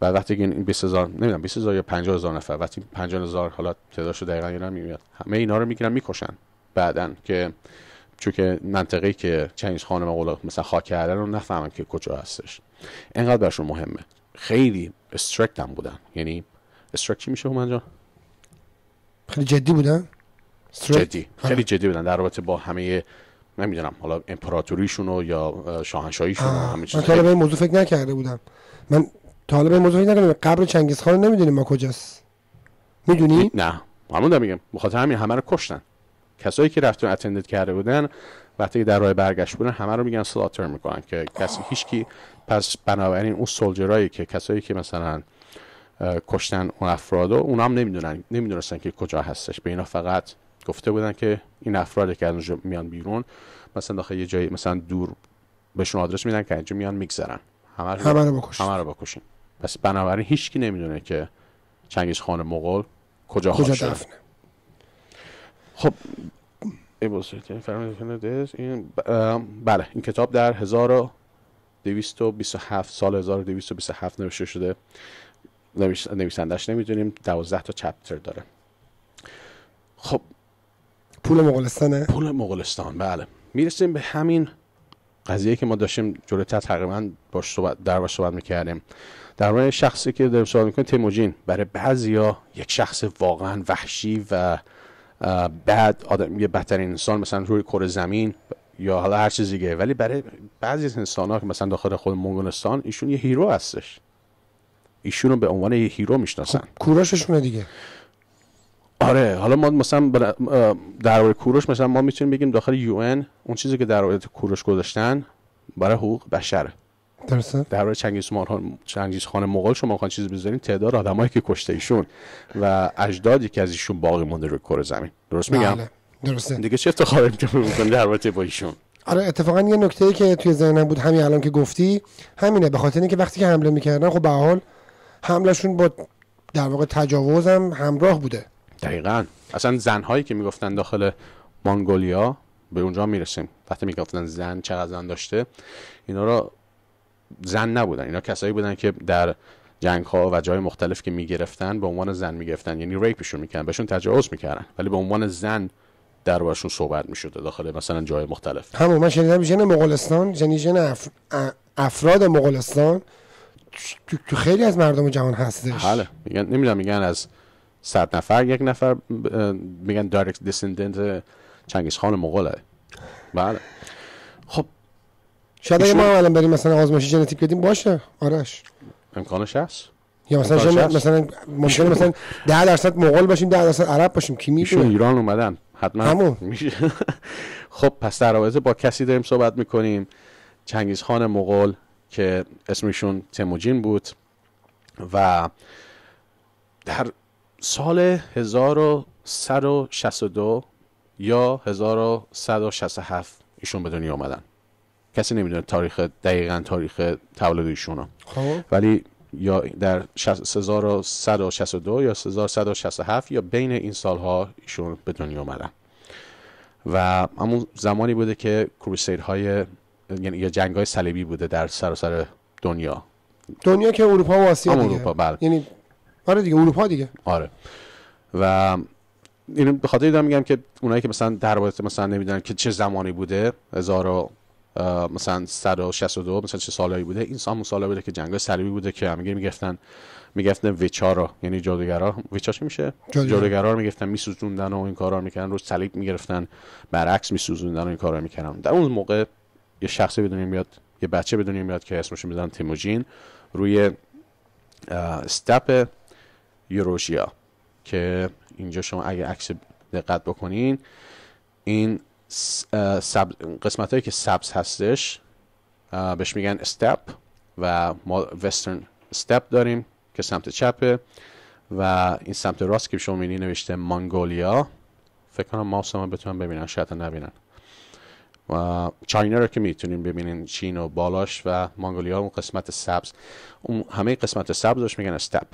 Speaker 2: و وقتی که این 20000 نمیدونم 20000 یا 50000 نفر وقتی 50000 حالا تعدادش دقیقاً یادم نمیاد همه اینا رو میگیرن میکشن بعدن که چون که منطقه‌ای که چنگیز خانم قول مثلا خاک کردن رو نفهمن که کجا هستش اینقدر برشون مهمه خیلی استرکت هم بودن یعنی استرکت چی میشه اونجا خیلی جدی بودن جدی خیلی آره. جدی بودن در رابطه با همه نمیدونم حالا امپراتوریشون یا شاهنشاهیشون همین چیزا من طالب این
Speaker 1: موضوع فکر نکرده بودم من طالب این موضوع فکر نکردم قبر چنگیز خان نمیدونیم ما کجاست
Speaker 2: میدونی نه همون میگم بخاطر همین همه رو کشتن کسایی که رفتن اتندد کرده بودن وقتی در راه برگشت بودن همه رو میگن سلاتر میکنن که کسی هیچکی پس بنابراین اون سولجرایی که کسایی که مثلا کشتن اون افراد و اونا هم نمیدونن نمیدونستن که کجا هستش به اینا فقط گفته بودن که این افرادی که از اونجا میان بیرون مثلا داخل یه جایی مثلا دور بهشون آدرس میدن که اینجا میان میگذرن همه رو بکشین همه پس بنابراین هیچکی نمیدونه که چنگیز خان مغول کجا کجا دفنه خب یعنی این بله این کتاب در 1227 سال 1227 نوشته شده نویسندش نمیدونیم 12 تا چپتر داره خب پول مغولستانه پول مغولستان بله میرسیم به همین قضیه که ما داشتیم جلوتر تقریبا باش صحبت در باش صحبت میکردیم در شخصی که در صحبت میکنه تیموجین برای بعضیا یک شخص واقعا وحشی و بد آدم یه بدترین انسان مثلا روی کره زمین یا حالا هر چیز دیگه ولی برای بعضی از انسان ها که مثلا داخل خود مغولستان ایشون یه هیرو هستش ایشون رو به عنوان یه هیرو میشناسن خب،
Speaker 1: کوراششونه دیگه
Speaker 2: آره حالا ما مثلا در مورد کوروش مثلا ما میتونیم بگیم داخل یو ان اون چیزی که در مورد کوروش گذاشتن برای حقوق بشره درسته در مورد چنگیز خان چنگیز خان مغول شما میخوان چیز بذارین تعداد آدمایی که کشته ایشون و اجدادی که از ایشون باقی مونده رو کره زمین درست میگم بله، درسته دیگه چه افتخاری میتونیم در رابطه با ایشون
Speaker 1: آره اتفاقا یه نکته ای که توی ذهنم بود همین الان که گفتی همینه به خاطر اینکه وقتی که حمله میکردن خب به حال حملشون با در واقع تجاوزم همراه بوده
Speaker 2: دقیقا اصلا هایی که میگفتن داخل مانگولیا به اونجا میرسیم وقتی میگفتن زن چقدر زن داشته اینا را زن نبودن اینا کسایی بودن که در جنگ ها و جای مختلف که میگرفتن به عنوان زن میگرفتن یعنی ریپشون میکردن بهشون تجاوز میکردن ولی به عنوان زن دربارشون صحبت میشد داخل مثلا جای مختلف
Speaker 1: هم من شنیدم جن مغولستان یعنی افراد مغولستان تو خیلی از مردم جهان هستش
Speaker 2: بله میگن نمیدونم میگن از صد نفر یک نفر میگن دایرکت دیسندنت چنگیز خان مغوله بله خب شاید اگه ما
Speaker 1: الان بریم مثلا آزمایش ژنتیک بدیم باشه آرش
Speaker 2: امکانش هست یا مثلا مثلا ممکنه مثلا
Speaker 1: 10 درصد مغول باشیم 10 درصد عرب باشیم کی میشه ایران
Speaker 2: اومدن حتما همون خب پس در رابطه با کسی داریم صحبت میکنیم چنگیز خان مغول که اسمشون تموجین بود و در سال 1162 یا 1167 ایشون به دنیا اومدن کسی نمیدونه تاریخ دقیقا تاریخ تولد ایشون خب. ولی یا در 1162 یا 1167 یا بین این سالها ایشون به دنیا اومدن و همون زمانی بوده که کروسید های یعنی یا جنگ های صلیبی بوده در سراسر سر دنیا
Speaker 1: دنیا که اروپا و آسیا اروپا بله یعنی آره دیگه اروپا دیگه
Speaker 2: آره و اینو به خاطر دیدم میگم که اونایی که مثلا در رابطه مثلا نمیدونن که چه زمانی بوده هزار مثلا 162 مثلا چه سالایی بوده این سال سالا بوده که جنگ صلیبی بوده که همگی میگفتن میگفتن ویچارا یعنی جادوگرا ویچا چی میشه جادوگرا رو میگفتن میسوزوندن و این کارا میکردن رو صلیب میگرفتن برعکس میسوزوندن و این کارا میکردن در اون موقع یه شخصی بدونیم میاد یه بچه بدون میاد که اسمش میذارن تیموجین روی استپ یوروشیا که اینجا شما اگه عکس دقت بکنین این قسمت هایی که سبز هستش بهش میگن استپ و ما وسترن استپ داریم که سمت چپه و این سمت راست که شما میبینی نوشته مانگولیا فکر کنم ماوس هم بتونم ببینن شاید نبینن و چاینا رو که میتونیم ببینین چین و بالاش و مانگولیا اون قسمت سبز اون همه قسمت سبزش میگن استپ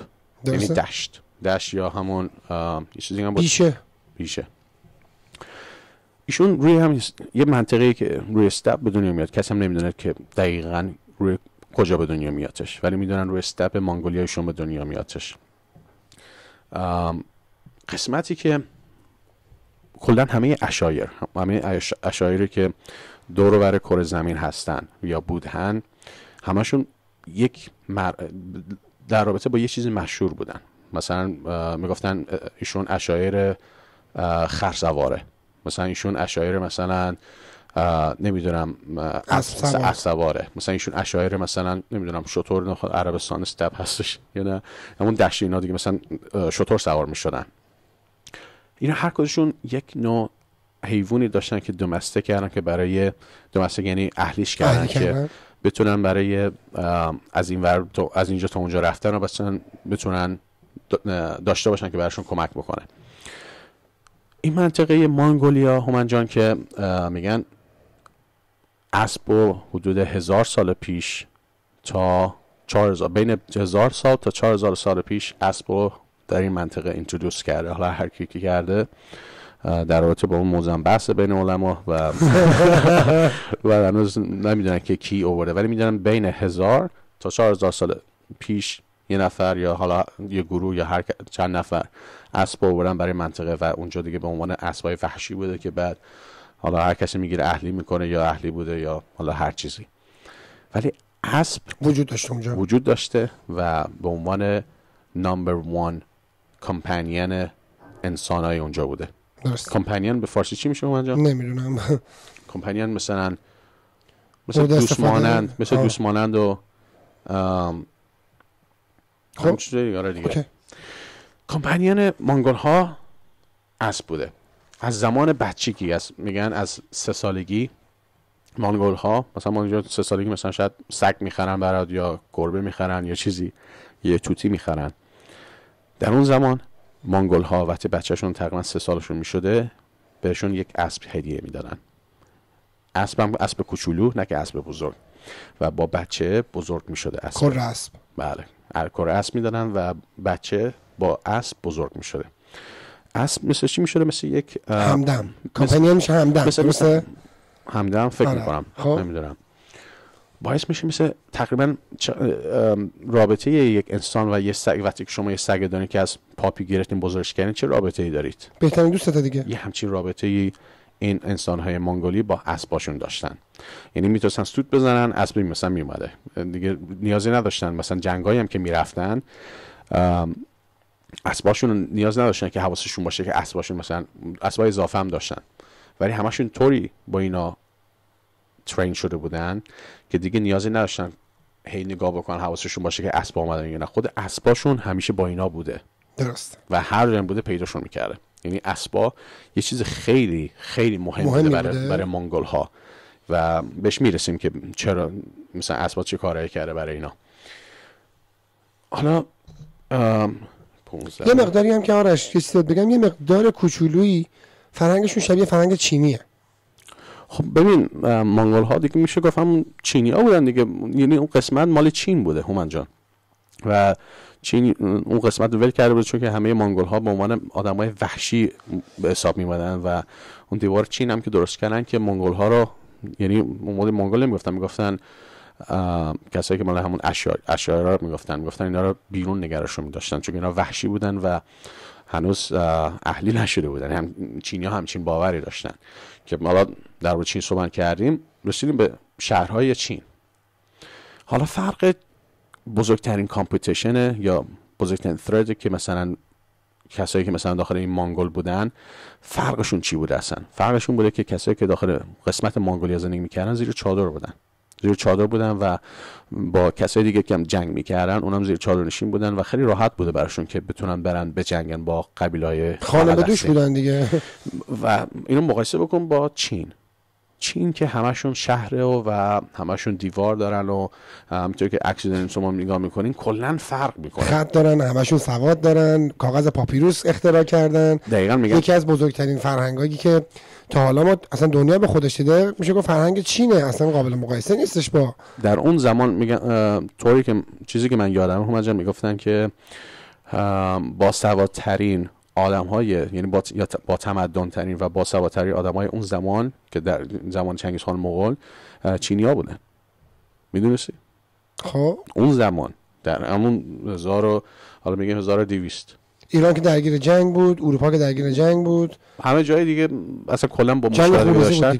Speaker 2: یعنی دشت دشت یا همون یه چیزی هم بیشه بیشه ایشون روی هم یه منطقه که روی استپ به دنیا میاد کسی هم نمیدونه که دقیقا روی کجا به دنیا میادش ولی میدونن روی استپ مانگولیا ایشون به دنیا میادش قسمتی که کلا همه اشایر همه اشایری که دور و کره زمین هستن یا بودن همشون یک مر... در رابطه با یه چیزی مشهور بودن مثلا میگفتن ایشون اشایر خرسواره مثلا ایشون اشایر مثلا نمیدونم اسواره مثلا ایشون اشایر مثلا نمیدونم شطور عربستان استب هستش یا نه همون دشت اینا دیگه مثلا شطور سوار میشدن اینا هر کدشون یک نوع حیوانی داشتن که دومسته کردن که برای دومسته یعنی اهلیش کردن که بتونن برای از این از اینجا تا اونجا رفتن و بتونن داشته باشن که براشون کمک بکنه این منطقه مانگولیا هومنجان که میگن اسب و حدود هزار سال پیش تا 4000 بین هزار سال تا 4000 سال پیش اسب در این منطقه اینترودوس کرده حالا هر کی که کرده در رابطه با اون موزم بحث بین علما و و هنوز نمیدونن که کی اوورده ولی میدونن بین هزار تا چهار هزار سال پیش یه نفر یا حالا یه گروه یا هر چند نفر اسب اوورن برای منطقه و اونجا دیگه به عنوان اسبای وحشی بوده که بعد حالا هر کسی میگیره اهلی میکنه یا اهلی بوده یا حالا هر چیزی ولی اسب وجود داشته اونجا وجود داشته و به عنوان نمبر وان کمپانین انسان اونجا بوده درست به فارسی چی میشه اونجا نمیدونم کمپانیان مثلا خب مثل دوست مانند مثل دوست و خب دیگه آره دیگه کمپانیان ها اسب بوده از زمان بچگی از میگن از سه سالگی مانگول ها مثلا مانگول سه سالگی مثلا شاید سگ میخرن برات یا گربه میخرن یا چیزی یه توتی میخرن در اون زمان مانگل ها وقتی بچهشون تقریبا سه سالشون می شده بهشون یک اسب هدیه میدادن اسب اسب کوچولو نه که اسب بزرگ و با بچه بزرگ می شده اسب کره اسب بله کره اسب میدادن و بچه با اسب بزرگ می شده اسب مثل چی می شده مثل یک همدم
Speaker 1: کمپانیانش همدم
Speaker 2: همدم فکر آره. می‌کنم خب. می باعث میشه مثل تقریبا رابطه یک انسان و یه سگ وقتی شما یه سگ دارین که از پاپی گرفتین بزرگش کردین چه رابطه ای دارید بهترین دوستت دیگه یه همچین رابطه ای این انسان های مانگولی با اسباشون داشتن یعنی میتونستن سوت بزنن اسب مثلا میومده دیگه نیازی نداشتن مثلا جنگایی هم که میرفتن اسباشون نیاز نداشتن که حواسشون باشه که اسباشون مثلا اسبای اضافه هم داشتن ولی همشون طوری با اینا ترین شده بودن که دیگه نیازی نداشتن هی نگاه بکنن حواسشون باشه که اسب اومدن یا نه خود اسباشون همیشه با اینا بوده درست و هر روزم بوده پیداشون میکرده یعنی اسبا یه چیز خیلی خیلی مهم, برای, برای ها و بهش میرسیم که چرا مثلا اسبا چه کارایی کرده برای اینا حالا یه مقداری
Speaker 1: هم که آرش بگم یه مقدار کوچولویی فرنگشون شبیه فرنگ چینیه
Speaker 2: خب ببین مانگول ها دیگه میشه گفت چینی ها بودن دیگه یعنی اون قسمت مال چین بوده هومن جان و چین اون قسمت رو ول کرده بود چون که همه مانگول ها به عنوان آدم های وحشی به حساب میمدن و اون دیوار چین هم که درست کردن که مانگول ها رو یعنی مورد مانگول نمیگفتن میگفتن کسایی که مال همون را میگفتن میگفتن اینا رو بیرون نگرشون میداشتن چون اینا وحشی بودن و هنوز اهلی نشده بودن هم چینی ها همچین باوری داشتن که ما در چین صحبت کردیم رسیدیم به شهرهای چین حالا فرق بزرگترین کامپیتیشن یا بزرگترین ثرد که مثلا کسایی که مثلا داخل این مانگول بودن فرقشون چی بوده اصلا فرقشون بوده که کسایی که داخل قسمت مانگولیا زندگی میکردن زیر چادر بودن زیر چادر بودن و با کسای دیگه که هم جنگ میکردن اونم زیر چادر نشین بودن و خیلی راحت بوده براشون که بتونن برن جنگن با های خانه دوش بودن دیگه و اینو مقایسه بکن با چین چین که همشون شهره و, و همشون دیوار دارن و همینطور که عکس دارین شما نگاه میکنین کلا فرق میکنه
Speaker 1: خط دارن همشون سواد دارن کاغذ پاپیروس اختراع کردن
Speaker 2: دقیقا میگم یکی
Speaker 1: از بزرگترین فرهنگایی که تا حالا ما اصلا دنیا به خودش دیده میشه گفت فرهنگ چینه اصلا قابل مقایسه نیستش با
Speaker 2: در اون زمان میگن طوری که چیزی که من یادم اومد میگفتن که با سوادترین آدم های یعنی با, با ترین و با سوادترین آدم های اون زمان که در زمان چنگیز خان مغول ها بودن میدونستی خب اون زمان در همون هزار حالا میگه هزار دیویست
Speaker 1: ایران که درگیر جنگ بود اروپا که درگیر جنگ بود
Speaker 2: همه جای دیگه اصلا کلا با مشکل داشتن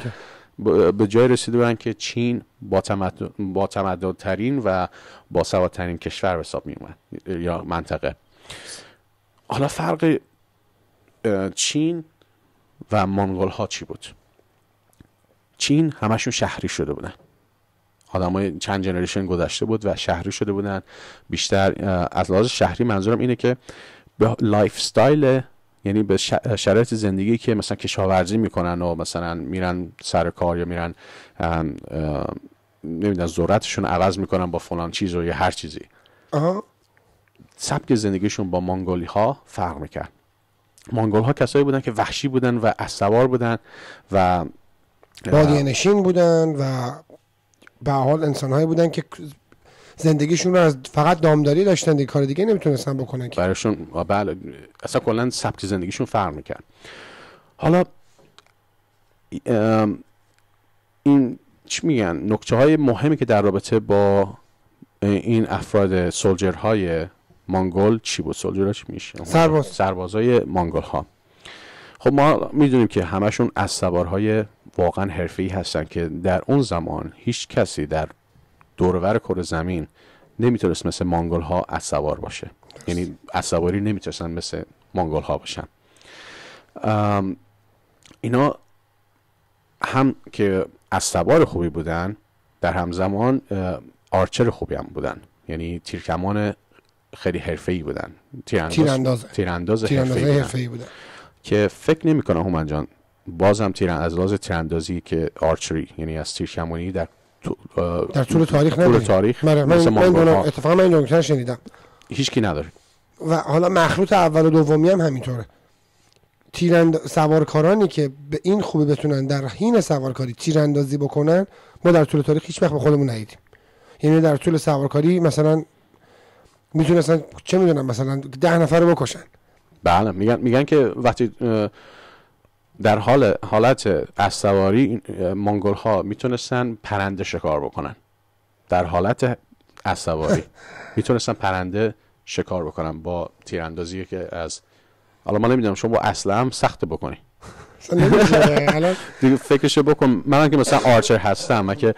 Speaker 2: به جای رسیده بودن که چین با تمدن و با سوادترین کشور به حساب می اومد یا منطقه حالا فرق چین و منگول ها چی بود چین همشون شهری شده بودن آدم های چند جنریشن گذشته بود و شهری شده بودن بیشتر از لحاظ شهری منظورم اینه که به ستایل یعنی به شرایط زندگی که مثلا کشاورزی میکنن و مثلا میرن سر کار یا میرن نمیدونم ذرتشون عوض میکنن با فلان چیز و یا هر چیزی سبک زندگیشون با مانگولی ها فرق میکرد مانگول ها کسایی بودن که وحشی بودن و اسوار بودن و بادی
Speaker 1: نشین بودن و به حال انسان هایی بودن که زندگیشون رو از فقط دامداری داشتن دیگه کار دیگه نمیتونستن بکنن
Speaker 2: که براشون بله اصلا کلا سبک زندگیشون فرق میکرد حالا این چی میگن نکته های مهمی که در رابطه با این افراد سولجر های مانگول چی بود سولجر چی میشه سرباز های مانگول ها خب ما میدونیم که همشون از سوارهای واقعا ای هستن که در اون زمان هیچ کسی در دورور کره زمین نمیتونست مثل مانگول ها اسوار باشه یعنی اسواری نمیتونستن مثل مانگول ها باشن اینا هم که اسوار خوبی بودن در همزمان آرچر خوبی هم بودن یعنی تیرکمان خیلی حرفه‌ای بودن تیرانداز تیرانداز, بودن. که فکر نمی‌کنم هومن جان بازم تیر از تیراندازی که آرچری یعنی از تیرکمانی در در طول تاریخ نه تاریخ من, من اتفاقا
Speaker 1: من گفتن شنیدم هیچ کی نداره و حالا مخلوط اول و دومی هم همینطوره سوارکارانی که به این خوبی بتونن در حین سوارکاری تیراندازی بکنن ما در طول تاریخ هیچ وقت به خودمون ندیدیم یعنی در طول سوارکاری مثلا میتونستن چه میدونم مثلا ده نفر رو بکشن
Speaker 2: بله میگن میگن که وقتی در حال حالت اسواری مانگول ها میتونستن پرنده شکار بکنن در حالت اسواری میتونستن پرنده شکار بکنن با تیراندازی که از حالا ما نمیدونم شما با اصلا سخت بکنی دیگه فکرشو بکن من که مثلا آرچر هستم و که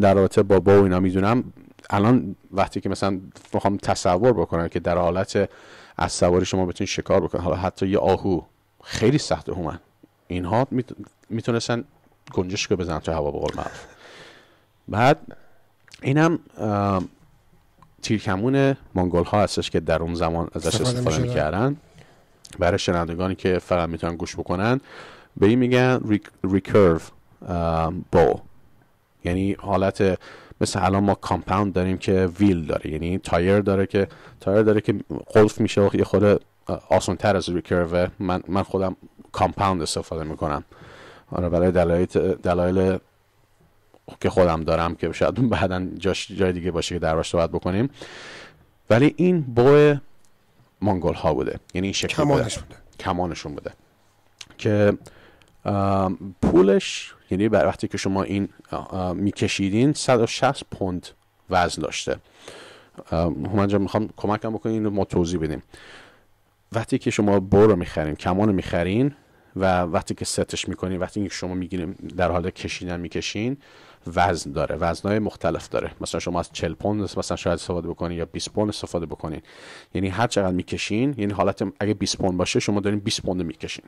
Speaker 2: در رابطه با با اینا میدونم الان وقتی که مثلا میخوام تصور بکنم که در حالت از سواری شما بتونید شکار بکنید حالا حتی یه آهو خیلی سخت هومن اینها میتونستن گنجشک رو بزنن تو هوا به قول معروف بعد اینم تیرکمون مانگول ها هستش که در اون زمان ازش استفاده میکردن برای شنوندگانی که فقط میتونن گوش بکنن به این میگن ریکرو بو یعنی حالت مثل الان ما کامپاوند داریم که ویل داره یعنی تایر داره که تایر داره که قلف میشه و یه خود آسان تر از ریکروه من, من خودم کامپاوند استفاده میکنم آره برای دلایل دلایل که خودم دارم که شاید بعدا جای دیگه باشه که دربارش صحبت بکنیم ولی این بو مانگول ها بوده یعنی این شکل کمانش بوده, کمانشون بوده که پولش یعنی بر وقتی که شما این میکشیدین 160 پوند وزن داشته همان میخوام کمکم بکنین ما توضیح بدیم وقتی که شما بر رو میخرین کمان رو میخرین و وقتی که ستش میکنین وقتی که شما میگیریم در حال کشیدن میکشین وزن داره وزنهای مختلف داره مثلا شما از 40 پوند مثلا شاید استفاده بکنین یا 20 پوند استفاده بکنین یعنی هر چقدر میکشین یعنی حالت اگه 20 پوند باشه شما دارین 20 پوند میکشین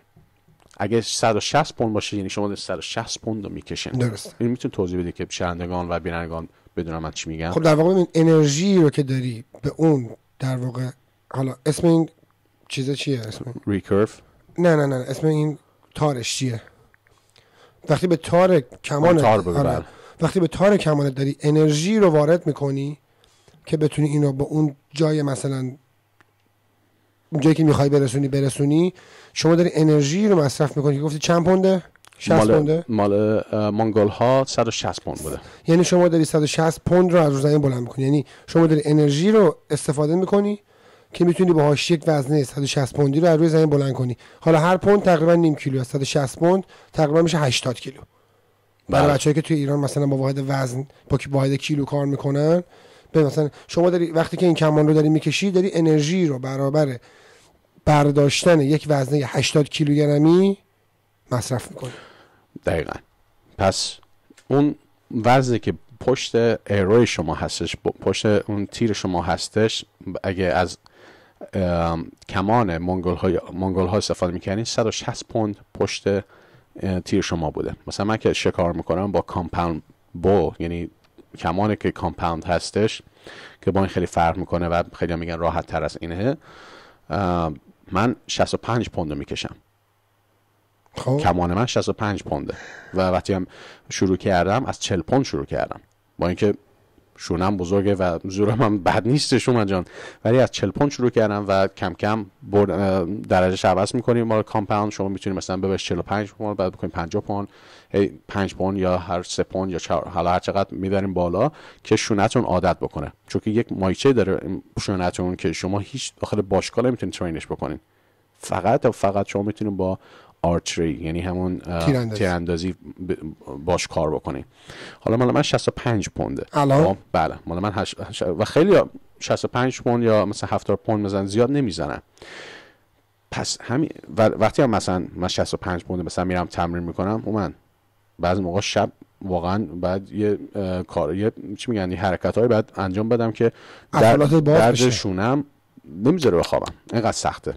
Speaker 2: اگه 160 پوند باشه یعنی شما 160 پوند رو میکشین درست این میتون توضیح بده که چندگان و بینندگان بدونم من چی میگم خب در
Speaker 1: واقع این انرژی رو که داری به اون در واقع حالا اسم این چیز چیه اسم ریکرف نه نه نه اسم این تارش چیه وقتی به تار کمان تار آره. بله. وقتی به تار کمانت داری انرژی رو وارد میکنی که بتونی اینو به اون جای مثلا جایی که میخوای برسونی برسونی شما داری انرژی رو مصرف میکنی که گفتی چند پونده 60 پونده
Speaker 2: مال مانگال ها 160 پوند بوده
Speaker 1: یعنی شما داری 160 پوند رو از روز بلند میکنی یعنی شما داری انرژی رو استفاده میکنی که میتونی باهاش یک وزنه 160 پوندی رو از روی زمین بلند کنی حالا هر پوند تقریبا نیم کیلو 160 پوند تقریبا میشه 80 کیلو برای بله. بچه‌ای که توی ایران مثلا با واحد وزن با واحد کیلو کار میکنن به مثلا شما داری وقتی که این کمان رو داری میکشی داری انرژی رو برابر برداشتن یک وزنه 80 کیلوگرمی مصرف میکنی
Speaker 2: دقیقا پس اون وزنی که پشت ایروی شما هستش پشت اون تیر شما هستش اگه از کمان منگل ها استفاده میکردین 160 پوند پشت تیر شما بوده مثلا من که شکار میکنم با کامپاوند بو یعنی کمانی که کامپاوند هستش که با این خیلی فرق میکنه و خیلی میگن راحت تر از اینه من 65 پوند میکشم خوب. کمان من 65 پونده و وقتی هم شروع کردم از 40 پوند شروع کردم با اینکه شونم بزرگه و زورم هم بد نیست شما جان ولی از 45 شروع کردم و کم کم برد درجه عوض میکنیم ما کامپاند شما میتونید مثلا به 45 پوند بعد بکنید 50 پوند 5 پوند یا هر 3 پوند یا 4 حالا هر چقدر میبریم بالا که شونتون عادت بکنه چون که یک مایچه داره شونتون که شما هیچ داخل باشگاه نمیتونید ترینش بکنین فقط و فقط شما میتونید با آرچری یعنی همون تیراندازی, باش کار بکنیم حالا مال من 65 پونده الان خب، بله مال من هش... هش... و خیلی 65 پوند یا مثلا 70 پوند مثلا زیاد نمیزنن پس همین وقتی هم مثلا من 65 پوند مثلا میرم تمرین میکنم او من بعضی موقع شب واقعا بعد یه کار یه چی میگن حرکت های بعد انجام بدم که در درد شونم نمیذاره بخوابم اینقدر سخته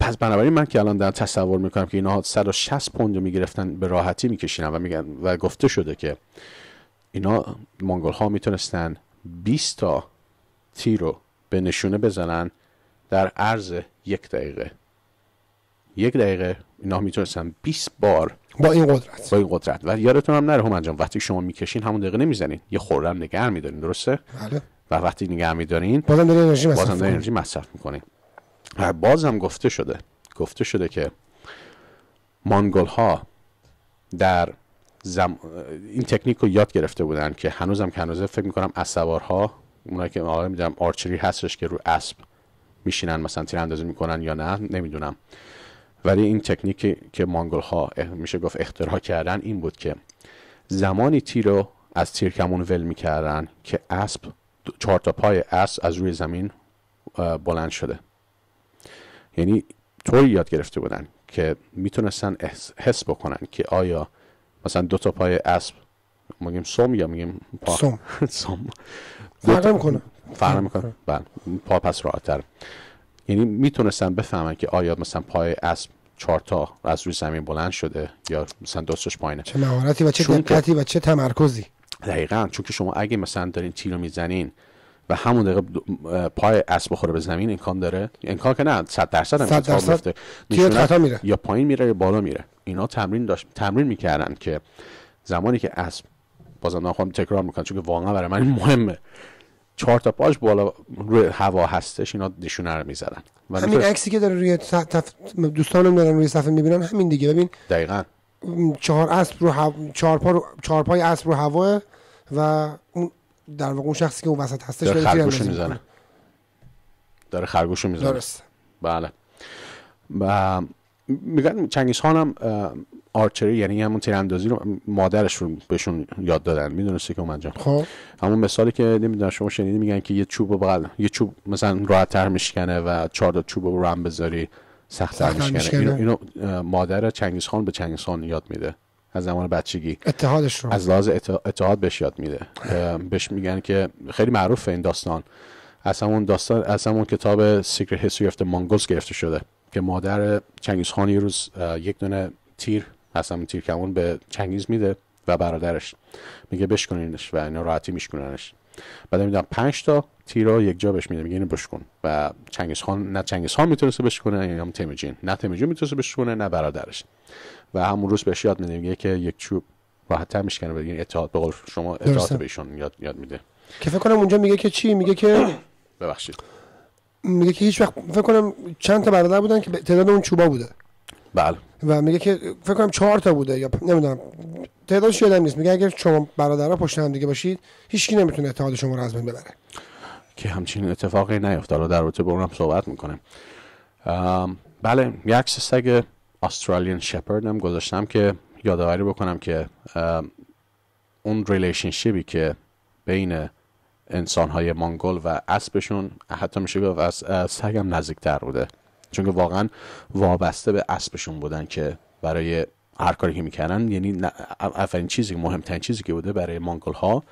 Speaker 2: پس بنابراین من که الان در تصور میکنم که اینها 160 پوند رو میگرفتن به راحتی میکشینن و میگن و گفته شده که اینا مانگل ها میتونستن 20 تا تیر رو به نشونه بزنن در عرض یک دقیقه یک دقیقه اینا میتونستن 20 بار با این قدرت با این قدرت و یادتون هم نره هم انجام وقتی شما میکشین همون دقیقه نمیزنین یه خوردن نگه میدارین درسته بله و وقتی نگه میدارین بازم دارین انرژی مصرف میکنین باز هم گفته شده گفته شده که مانگل ها در زم... این تکنیک رو یاد گرفته بودن که هنوزم که هنوزه فکر میکنم اسوارها اونایی که آره میدونم آرچری هستش که رو اسب میشینن مثلا تیر میکنن یا نه نمیدونم ولی این تکنیک که مانگل ها میشه گفت اختراع کردن این بود که زمانی تیر رو از تیر کمون ول میکردن که اسب چهار تا پای اسب از روی زمین بلند شده یعنی طوری یاد گرفته بودن که میتونستن حس بکنن که آیا مثلا دو تا پای اسب میگیم سوم یا میگیم پا سوم سوم میکنه فرق میکنه بله پا پس راحتر یعنی میتونستن بفهمن که آیا مثلا پای اسب چهار تا از روی زمین بلند شده یا مثلا دستش پایینه چه مهارتی و چه دقتی
Speaker 1: و چه تمرکزی
Speaker 2: دقیقا چون که شما اگه مثلا دارین تیر میزنین و همون دقیقه پای اسب بخوره به زمین امکان داره امکان که نه 100 درصد امکان 100 خطا میره یا پایین میره یا بالا میره اینا تمرین داشت تمرین میکردن که زمانی که اسب بازم ناخوام تکرار میکنم چون واقعا برای من مهمه چهار تا پاش بالا روی هوا هستش اینا نشونه رو میزدن همین عکسی
Speaker 1: که داره روی تف... دوستانم دارن روی صفحه میبینن همین دیگه ببین دقیقاً چهار اسب رو هوا... چهار پا رو... چهار پای اسب رو هوا و اون در واقع اون شخصی که اون وسط هستش داره خرگوش میزنه
Speaker 2: داره خرگوش میزنه درست بله و میگن چنگیز هم آرچری یعنی همون تیراندازی رو مادرش رو بهشون یاد دادن میدونسته که اونجا خب همون مثالی که نمیدونم شما شنیدی میگن که یه چوب بغل یه چوب مثلا راحت میشکنه و چهار تا چوب رو هم بذاری سخت میشکنه اینو, مادر چنگیز به چنگیز یاد میده از زمان بچگی اتحادش رو از لحاظ اتحاد بهش یاد میده بهش میگن که خیلی معروفه این داستان از همون داستان از همون کتاب Secret History of the گرفته شده که مادر چنگیز خان روز یک دونه تیر از همون تیر کمون به چنگیز میده و برادرش میگه بشکنینش و اینا راحتی میشکننش بعد میدونم 5 تا تیر رو یک جا بهش میده میگه اینو بشکن و چنگیز خان نه چنگیز خان میتونسته بشکنه یا یعنی تیمجین نه تیمجین میتونسته بشکنه نه برادرش و همون روز بهش یاد میده میگه که یک چوب راحت‌تر میشکنه بگین اتحاد به قول شما اتحاد بهشون یاد یاد میده
Speaker 1: که فکر کنم اونجا میگه که چی میگه که ببخشید میگه که هیچ وقت فکر کنم چند تا برادر بودن که تعداد اون چوبا بوده بله و میگه که فکر کنم چهار تا بوده یا نمیدونم تعدادش یادم نیست میگه اگر شما برادرها پشت هم دیگه باشید کی نمیتونه اتحاد شما رو از بین ببره
Speaker 2: که همچین اتفاقی نیفتاد در رابطه با اونم صحبت میکنه بله یک سگ استرالیان شپرد هم گذاشتم که یادآوری بکنم که اون ریلیشنشیبی که بین انسانهای مانگول و اسبشون حتی میشه گفت از سگم تر بوده چون که واقعا وابسته به اسبشون بودن که برای هر کاری که میکردن یعنی اولین چیزی مهمترین چیزی که بوده برای مانگول ها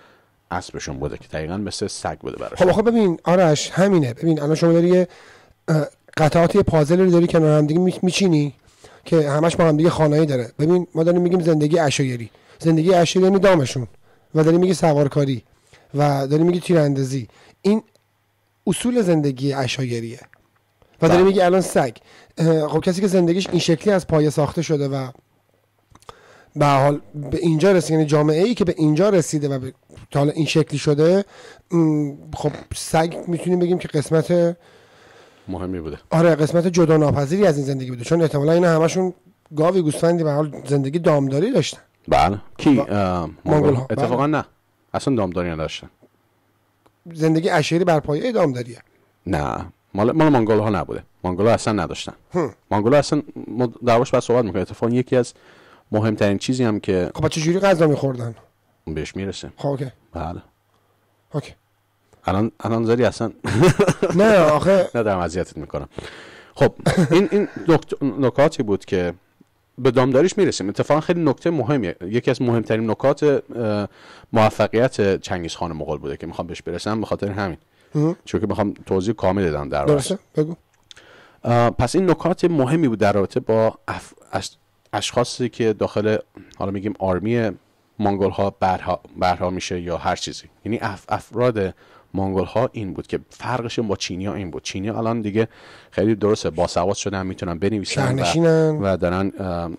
Speaker 2: اسبشون بوده که دقیقا مثل سگ بوده برای خب خب
Speaker 1: ببین آرش همینه ببین الان شما داری قطعاتی پازل رو داری کنار هم دیگه میچینی که همش با هم دیگه خانایی داره ببین ما داریم میگیم زندگی اشایری زندگی اشایری یعنی دامشون و داریم میگی سوارکاری و داریم میگی تیراندازی این اصول زندگی اشایریه و داریم بله. میگی الان سگ خب کسی که زندگیش این شکلی از پایه ساخته شده و به حال به اینجا رسیده یعنی جامعه ای که به اینجا رسیده و به... تا حالا این شکلی شده خب سگ میتونیم بگیم که قسمت مهمی بوده آره قسمت جدا ناپذیری از این زندگی بوده چون احتمالا اینا همشون گاوی گوسفندی به حال زندگی دامداری داشتن
Speaker 2: بله کی با... ها بله. اتفاقا نه اصلا دامداری نداشتن
Speaker 1: زندگی اشعری بر پایه دامداریه
Speaker 2: نه مال مال مانگول ها نبوده مانگول ها اصلا نداشتن مانگول ها اصلا دعواش بعد صحبت میکنه اتفاقا یکی از مهمترین چیزی هم که خب چه جوری
Speaker 1: غذا میخوردن
Speaker 2: بهش میرسه خب اوکی بله اوکی الان الان زدی اصلا نه آخه نه دارم اذیتت میکنم خب این این نکاتی بود که به دامداریش میرسیم اتفاقا خیلی نکته مهمیه یکی از مهمترین نکات موفقیت چنگیز خان مغول بوده که میخوام بهش برسم به خاطر همین چون که میخوام توضیح کامل بدم در بگو پس این نکات مهمی بود در رابطه با اشخاصی که داخل حالا میگیم آرمی مانگول ها برها, برها میشه یا هر چیزی یعنی افراد مانگول ها این بود که فرقشون با چینی ها این بود چینی ها الان دیگه خیلی درسته سواد شدن میتونن بنویسن و, دارن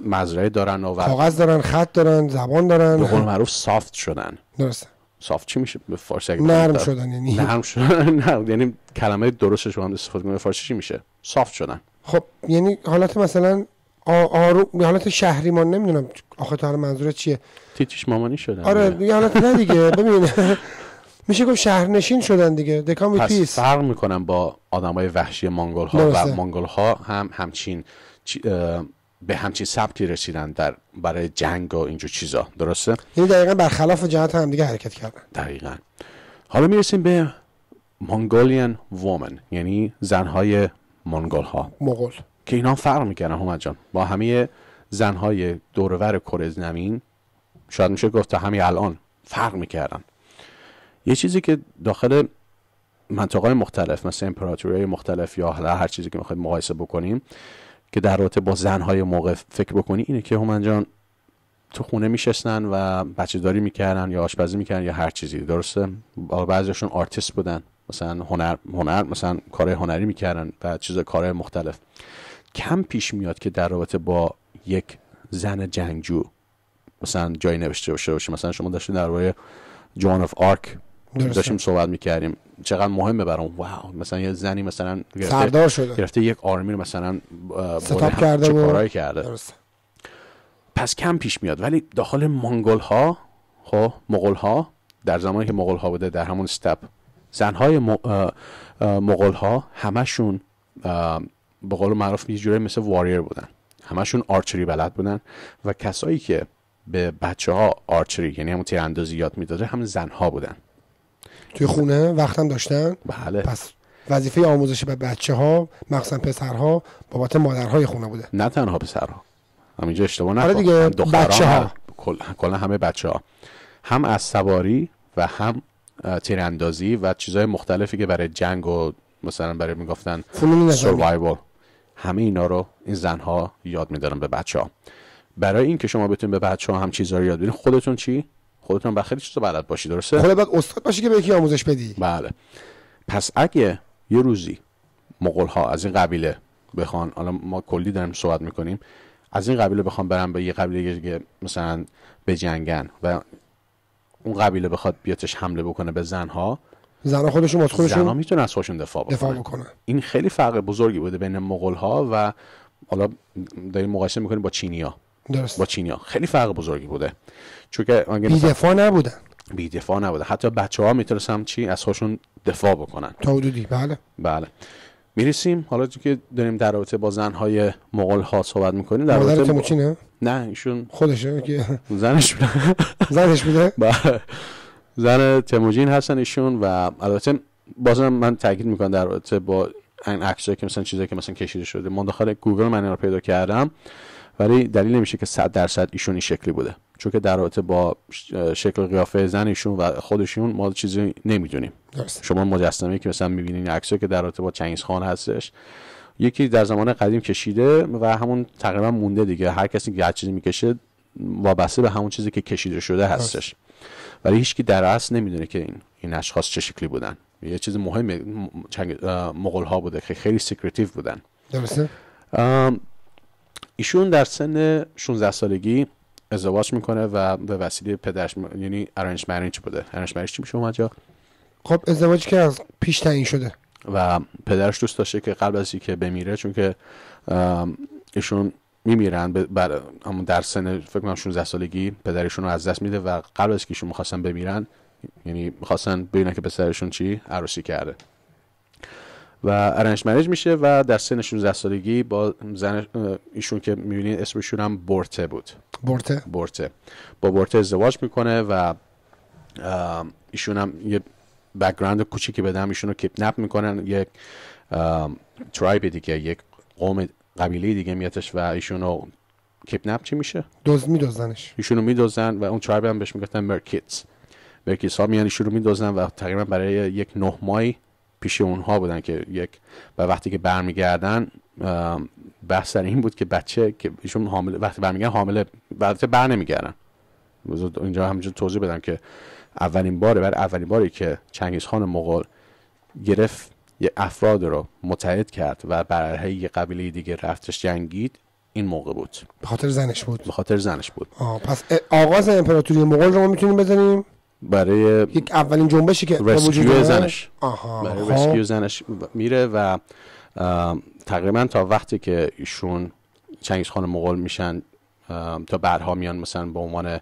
Speaker 2: مزرعه دارن و کاغذ
Speaker 1: دارن خط دارن زبان دارن به قول معروف
Speaker 2: سافت شدن درسته سافت چی میشه به فارسی نرم شدن یعنی نرم شدن یعنی کلمه درستش رو هم استفاده کنیم فارسی چی میشه سافت شدن
Speaker 1: خب یعنی حالت مثلا حالت شهریمان نمیدونم آخه تا منظور چیه
Speaker 2: تیتیش مامانی شدن آره
Speaker 1: دیگه حالت نه دیگه ببین میشه گفت شهرنشین شدن دیگه دکام پس پیس.
Speaker 2: فرق میکنم با های وحشی مانگول ها و مانگول ها هم همچین به همچین سبتی رسیدن در برای جنگ و اینجور چیزا درسته یعنی دقیقا
Speaker 1: برخلاف جهت هم دیگه حرکت کردن
Speaker 2: دقیقا حالا میرسیم به مانگولیان وومن یعنی زنهای مانگول ها مغول که اینا فرق میکنن همه جان با همه زنهای دورور کره زمین شاید میشه گفت تا همین الان فرق میکردن یه چیزی که داخل منطقه مختلف مثل امپراتوری مختلف یا حالا هر چیزی که میخواید مقایسه بکنیم که در رابطه با های موقع فکر بکنی اینه که هم تو خونه میشستن و بچه داری میکردن یا آشپزی میکردن یا هر چیزی درسته بعضیشون آرتیست بودن مثلا هنر هنر مثلا کار هنری میکردن و چیز کارهای مختلف کم پیش میاد که در رابطه با یک زن جنگجو مثلا جایی نوشته باشه مثلا شما داشتین درباره جان آف آرک داشتیم صحبت میکردیم چقدر مهمه برام واو مثلا یه زنی مثلا گرفته یک آرمی رو مثلا ستاپ کرده و کرده پس کم پیش میاد ولی داخل منگل ها خب مغول ها در زمانی که مغول ها بوده در همون استپ زن های مغول ها همشون به قول معروف یه جوره مثل واریر بودن همشون آرچری بلد بودن و کسایی که به بچه ها آرچری یعنی همون تیراندازی یاد میداده هم زنها بودن
Speaker 1: توی خونه وقتم داشتن
Speaker 2: بله پس
Speaker 1: وظیفه آموزش به بچه ها مخصوصا پسرها بابت مادرهای خونه بوده
Speaker 2: نه تنها پسرها همینجا اشتباه آره نکن دیگه بچه ها کلا همه بچه ها هم از سواری و هم تیراندازی و چیزهای مختلفی که برای جنگ و مثلا برای میگفتن سروایوول همه اینا رو این زنها یاد میدارن به بچه ها برای اینکه شما بتونید به بچه ها هم چیزها رو یاد بدین خودتون چی خودتون به خیلی چیزا بلد باشی درسته خودت بعد استاد باشی که به یکی آموزش بدی بله پس اگه یه روزی مغول ها از این قبیله بخوان حالا ما کلی داریم صحبت میکنیم از این قبیله بخوان برن به یه قبیله که مثلا به جنگن و اون قبیله بخواد بیاتش حمله بکنه به زنها
Speaker 1: زنها خودشون از خودشون زنها میتونن
Speaker 2: از خودشون دفاع بکنن. دفاع این خیلی فرق بزرگی بوده بین مغول ها و حالا داریم مقایسه میکنیم با چینیا درست. با چینیا خیلی فرق بزرگی بوده چون که بی دفاع نبودن بی دفاع نبودن حتی بچه ها میترسم چی از خودشون دفاع بکنن تا
Speaker 1: حدودی بله
Speaker 2: بله میرسیم حالا تو که داریم در رابطه با زنهای مغول ها صحبت میکنیم در رابطه با... نه ایشون
Speaker 1: خودشه که
Speaker 2: زنش بوده زنش بوده بله. زن تموجین هستن ایشون و البته بازم من تاکید میکنم در رابطه با این عکسایی که مثلا چیزایی که مثلا کشیده شده من داخل گوگل من رو پیدا کردم ولی دلیل نمیشه که 100 درصد ایشون این شکلی بوده چون که در رابطه با شکل قیافه زن ایشون و خودشون ما چیزی نمیدونیم درست. شما مجسمه که مثلا میبینین عکسی که در رابطه با چنگیز خان هستش یکی در زمان قدیم کشیده و همون تقریبا مونده دیگه هر کسی که چیزی میکشه وابسته به همون چیزی که کشیده شده هستش ولی هیچکی در اصل نمیدونه که این این اشخاص چه شکلی بودن یه چیز مهم مغول ها بوده که خیلی سیکرتیو بودن ایشون در سن 16 سالگی ازدواج میکنه و به وسیله پدرش یعنی ارنج مرینج بوده ارنج مرینج چی میشه اونجا
Speaker 1: خب ازدواجی که از پیش تعیین شده
Speaker 2: و پدرش دوست داشته که قبل از اینکه بمیره چون که ایشون میمیرن بر همون در سن فکر کنم 16 سالگی پدرشون رو از دست میده و قبل از اینکه ایشون میخواستن بمیرن یعنی میخواستن ببینن که پسرشون چی عروسی کرده و ارنج مریج میشه و در سن 16 سالگی با زن ایشون که میبینید اسمشون هم برته بود برته برته با بورته ازدواج میکنه و ایشون هم یه بکگراند کوچیکی بدم ایشون رو کیپنپ میکنن یک ترایب دیگه یک قوم قبیله دیگه میادش و ایشون رو کیپنپ چی میشه
Speaker 1: دوز میدوزنش
Speaker 2: ایشون رو میدوزن و اون ترایب هم بهش میگفتن مرکیتس مرکیتس ها میان ایشون رو میدوزن و تقریبا برای یک نه پیش اونها بودن که یک و وقتی که برمیگردن بحث در این بود که بچه که ایشون حامل وقتی برمیگردن حامله وقتی بر نمیگردن اینجا همینجور توضیح بدم که اولین باره بر اولین باری که خان مغول گرفت یه افراد رو متحد کرد و برای یه قبیله دیگه رفتش جنگید این موقع بود به خاطر زنش بود به خاطر زنش بود
Speaker 1: آه پس آغاز امپراتوری مغول رو ما میتونیم بزنیم
Speaker 2: برای یک اولین جنبشی که رسکیو زنش برای خب. زنش میره و تقریبا تا وقتی که ایشون چنگیز خان مغول میشن تا برها میان مثلا به عنوان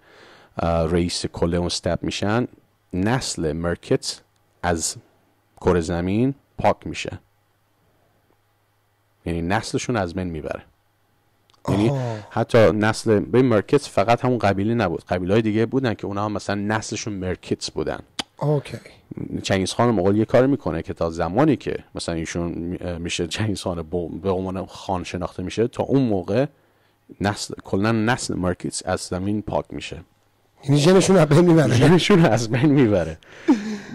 Speaker 2: رئیس کل اون ستپ میشن نسل مرکت از کره زمین پاک میشه یعنی نسلشون از من میبره یعنی حتی نسل به مرکتس فقط همون قبیله نبود قبیله های دیگه بودن که اونها مثلا نسلشون مرکتس بودن اوکی چنگیز خان مغول یه کار میکنه که تا زمانی که مثلا ایشون میشه چنگیز خان به عنوان خان شناخته میشه تا اون موقع نسل کلا نسل مرکتس از زمین پاک میشه
Speaker 1: یعنی جنشون از بین میبره جنشون
Speaker 2: از بین میبره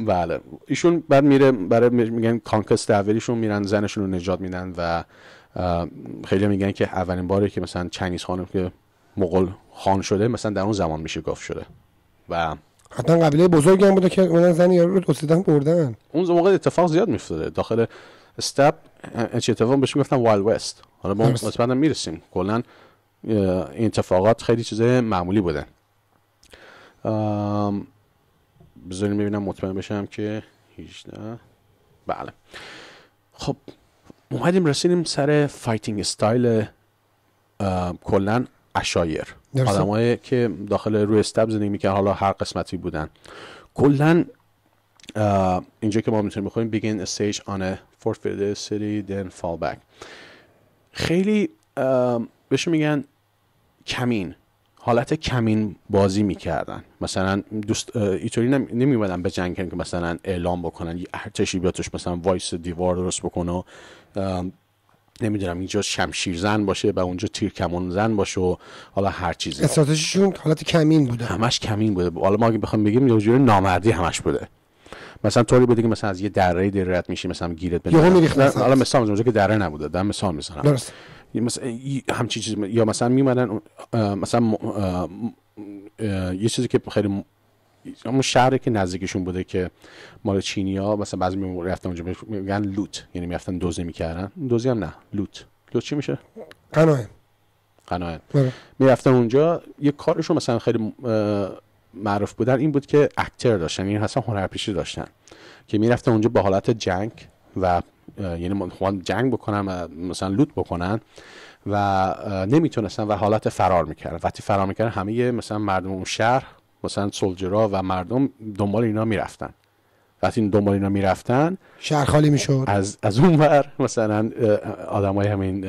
Speaker 2: بله ایشون بعد میره برای میگن کانکست اولیشون میرن زنشون رو نجات میدن و خیلی میگن که اولین باری که مثلا چنگیز خانم که مغول خان شده مثلا در اون زمان میشه گفت شده و
Speaker 1: حتی قبیله بزرگی هم بوده که اون زن یارو رو دوستیدن بردن
Speaker 2: اون موقع اتفاق زیاد میفتاده داخل استپ چه اتفاق بهش میگفتن وایل وست حالا ما مثلا میرسیم کلا این اتفاقات خیلی چیزه معمولی بودن بذاریم ببینم مطمئن بشم که 18 بله خب اومدیم رسیدیم سر فایتینگ استایل کلا اشایر آدمایی که داخل روی استب زندگی میکنن حالا هر قسمتی بودن کلا اینجا که ما میتونیم بخویم begin استیج آن on خیلی بهش میگن کمین حالت کمین بازی میکردن مثلا دوست اینطوری نمیمدن به جنگ که مثلا اعلام بکنن یه ارتشی بیاد توش مثلا وایس دیوار درست بکنه و نمیدونم اینجا شمشیر زن باشه و اونجا تیر کمون زن باشه و حالا هر چیزی استراتژیشون حالت کمین بوده همش کمین بوده حالا ما اگه بخوام بگیم یه نامردی همش بوده مثلا طوری بوده که مثلا از یه دره رد میشی مثلا گیرت یهو که دره نبوده مثال میزنم درست همچین چیز یا مثلا میمدن مثلا یه چیزی که خیلی همون شهری که نزدیکشون بوده که مال چینیا مثلا بعضی می اونجا میگن لوت یعنی میرفتن دوزی میکردن دوزی هم نه لوت لوت چی میشه قناعه قناعه بله. میرفتن اونجا یه کارشون مثلا خیلی معروف بودن این بود که اکتر داشتن این یعنی اصلا هنرپیشه داشتن که میرفتن اونجا با حالت جنگ و یعنی خوان جنگ بکنن و مثلا لوت بکنن و نمیتونستن و حالت فرار میکردن وقتی فرار میکردن همه مثلا مردم اون شهر مثلا سولجرا و مردم دنبال اینا میرفتن وقتی دنبال اینا میرفتن شهر خالی میشد از از اون مثلا آدمای همین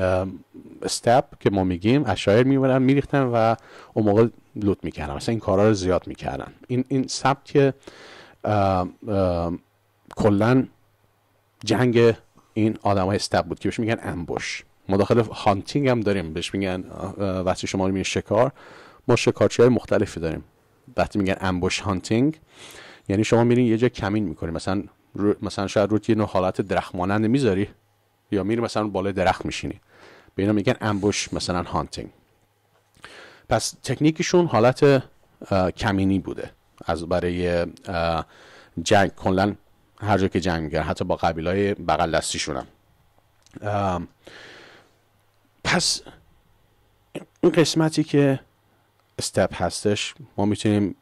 Speaker 2: استپ که ما میگیم از شایر میبرن میریختن و اون موقع لوت میکردن مثلا این کارا رو زیاد میکردن این این که کلن جنگ این های ستب بود که بهش میگن امبوش ما هانتینگ هم داریم بهش میگن وقتی شما میگن شکار ما شکارچی های مختلفی داریم وقتی میگن امبوش هانتینگ یعنی شما میرین یه جا کمین میکنی مثلا مثلا شاید رو یه نوع حالت درخت مانند میذاری یا میری مثلا بالای درخت میشینی به اینا میگن امبوش مثلا هانتینگ پس تکنیکشون حالت کمینی بوده از برای جنگ کلا هر جا که جنگ میکرد حتی با های بغل دستیشون هم پس این قسمتی که استپ هستش ما میتونیم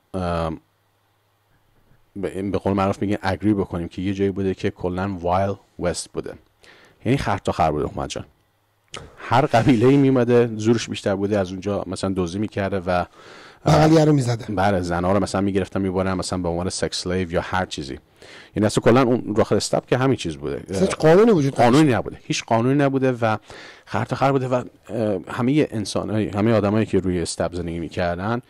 Speaker 2: به قول معروف میگیم اگری بکنیم که یه جایی بوده که کلا وایل وست بوده یعنی خر تا خر بوده احمد جان هر قبیله ای میومده زورش بیشتر بوده از اونجا مثلا دوزی میکرده و بغلیه رو میزده بله زنها رو مثلا میگرفتن میبرن مثلا به عنوان سکس سلیو یا هر چیزی یعنی اصلا کلا اون داخل استاب که همین چیز بوده هیچ قانونی وجود قانونی نبوده هیچ قانونی نبوده و خرط خر بوده و همه های همه آدمایی که روی استاب زندگی میکردن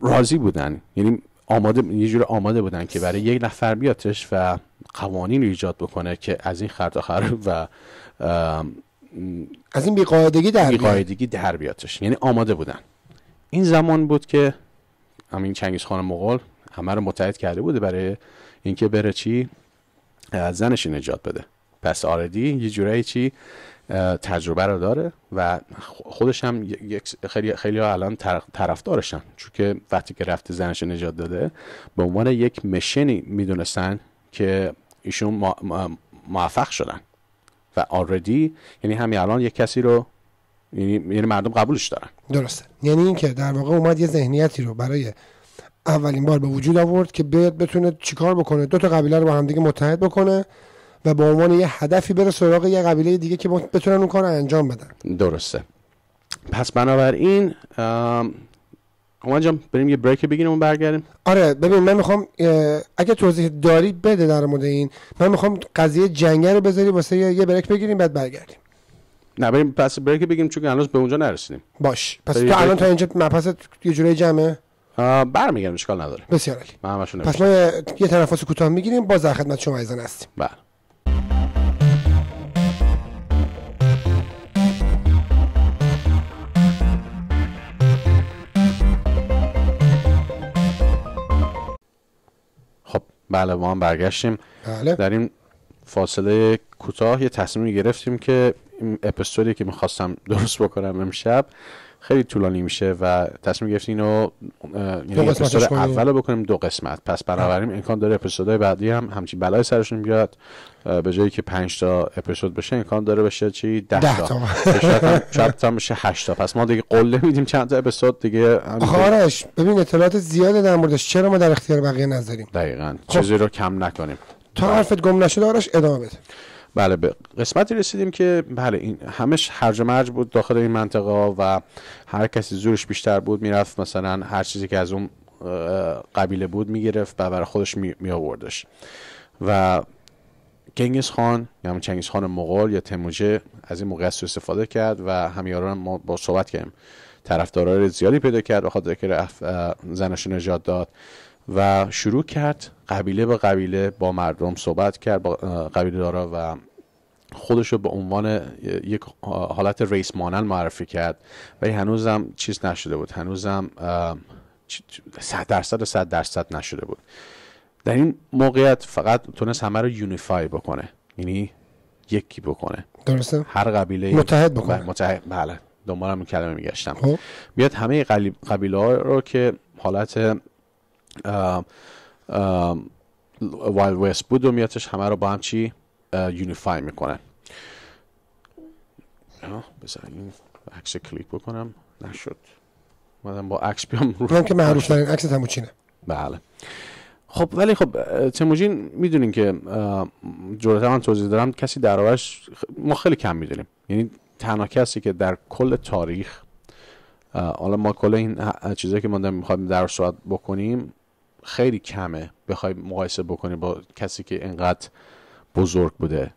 Speaker 2: راضی بودن یعنی آماده یه جور آماده بودن که برای یک نفر بیاتش و قوانین رو ایجاد بکنه که از این خرط خر و از این بیقاعدگی در در بیاتش یعنی آماده بودن این زمان بود که همین چنگیز خان مغول همه رو متحد کرده بوده برای اینکه بره چی زنش نجات بده پس آردی یه جورایی چی تجربه رو داره و خودش هم خیلی خیلی الان طرفدارشن چون که وقتی که رفته زنش نجات داده به عنوان یک مشنی میدونستن که ایشون موفق شدن و آردی یعنی همین الان یک کسی رو یعنی،, یعنی مردم قبولش دارن
Speaker 1: درسته یعنی اینکه در واقع اومد یه ذهنیتی رو برای اولین بار به وجود آورد که بیاد بتونه چیکار بکنه دو تا قبیله رو با دیگه متحد بکنه و به عنوان یه هدفی بره سراغ یه قبیله دیگه که بتونن اون کار رو انجام بدن
Speaker 2: درسته پس بنابراین اومد جان بریم یه بریک بگیریم و برگردیم
Speaker 1: آره ببین من میخوام اگه توضیح داری بده در مورد این من میخوام قضیه جنگه رو بذاری واسه یه بریک بگیریم بعد برگردیم
Speaker 2: نه بریم پس بریک بگیریم چون هنوز به اونجا نرسیدیم باش پس الان تا اینجا
Speaker 1: مپست یه جوری جمعه
Speaker 2: برمیگردم اشکال نداره بسیار عالی پس ما
Speaker 1: یه تنفس کوتاه میگیریم باز در خدمت شما ایزان هستیم
Speaker 2: بله خب بله ما هم برگشتیم بله. در این فاصله کوتاه یه تصمیم گرفتیم که این اپیزودی که میخواستم درست بکنم امشب خیلی طولانی میشه و تصمیم گرفتیم اینو یعنی اپیزود اول رو بکنیم دو قسمت پس بنابراین امکان داره اپیزودهای بعدی هم همچین بلای سرشون بیاد به جایی که 5 تا اپیزود بشه امکان داره بشه چی 10 تا شاید تا بشه 8 تا پس ما دیگه قله میدیم چند تا اپیزود دیگه آرش
Speaker 1: ببین اطلاعات زیاد در موردش چرا ما در اختیار بقیه نذاریم
Speaker 2: دقیقاً خب. چیزی رو کم نکنیم تا بله. حرفت گم نشه آرش ادامه بده بله به قسمتی رسیدیم که بله این همش هرج مرج بود داخل این منطقه و هر کسی زورش بیشتر بود میرفت مثلا هر چیزی که از اون قبیله بود میگرفت و برای خودش می, آوردش و کنگیز خان یا همون چنگیز خان مغول یا تموجه از این موقعیت استفاده کرد و همیاران ما با صحبت کردیم طرفدارای زیادی پیدا کرد و خاطر که زنش نجات داد و شروع کرد قبیله به قبیله با مردم صحبت کرد با قبیله دارا و خودش رو به عنوان یک حالت ریس مانن معرفی کرد و هنوزم چیز نشده بود هنوزم صد درصد و صد درصد نشده بود در این موقعیت فقط تونست همه رو یونیفای بکنه یعنی یکی بکنه درسته هر قبیله متحد بکنه متحد بله دنبالم این کلمه میگشتم خب. بیاد همه قبیله ها رو که حالت وایلد وست بود میادش همه رو با هم چی یونیفای میکنه بذار این عکس کلیک بکنم نشد مدام با عکس بیام رو که معروف ترین عکس تموچینه بله خب ولی خب تموجین میدونین که جورت من توضیح دارم کسی درآورش ما خیلی کم میدونیم یعنی تنها کسی که در کل تاریخ حالا ما کل این چیزایی که ما میخوایم در بکنیم خیلی کمه بخوای مقایسه بکنی با کسی که انقدر بزرگ بوده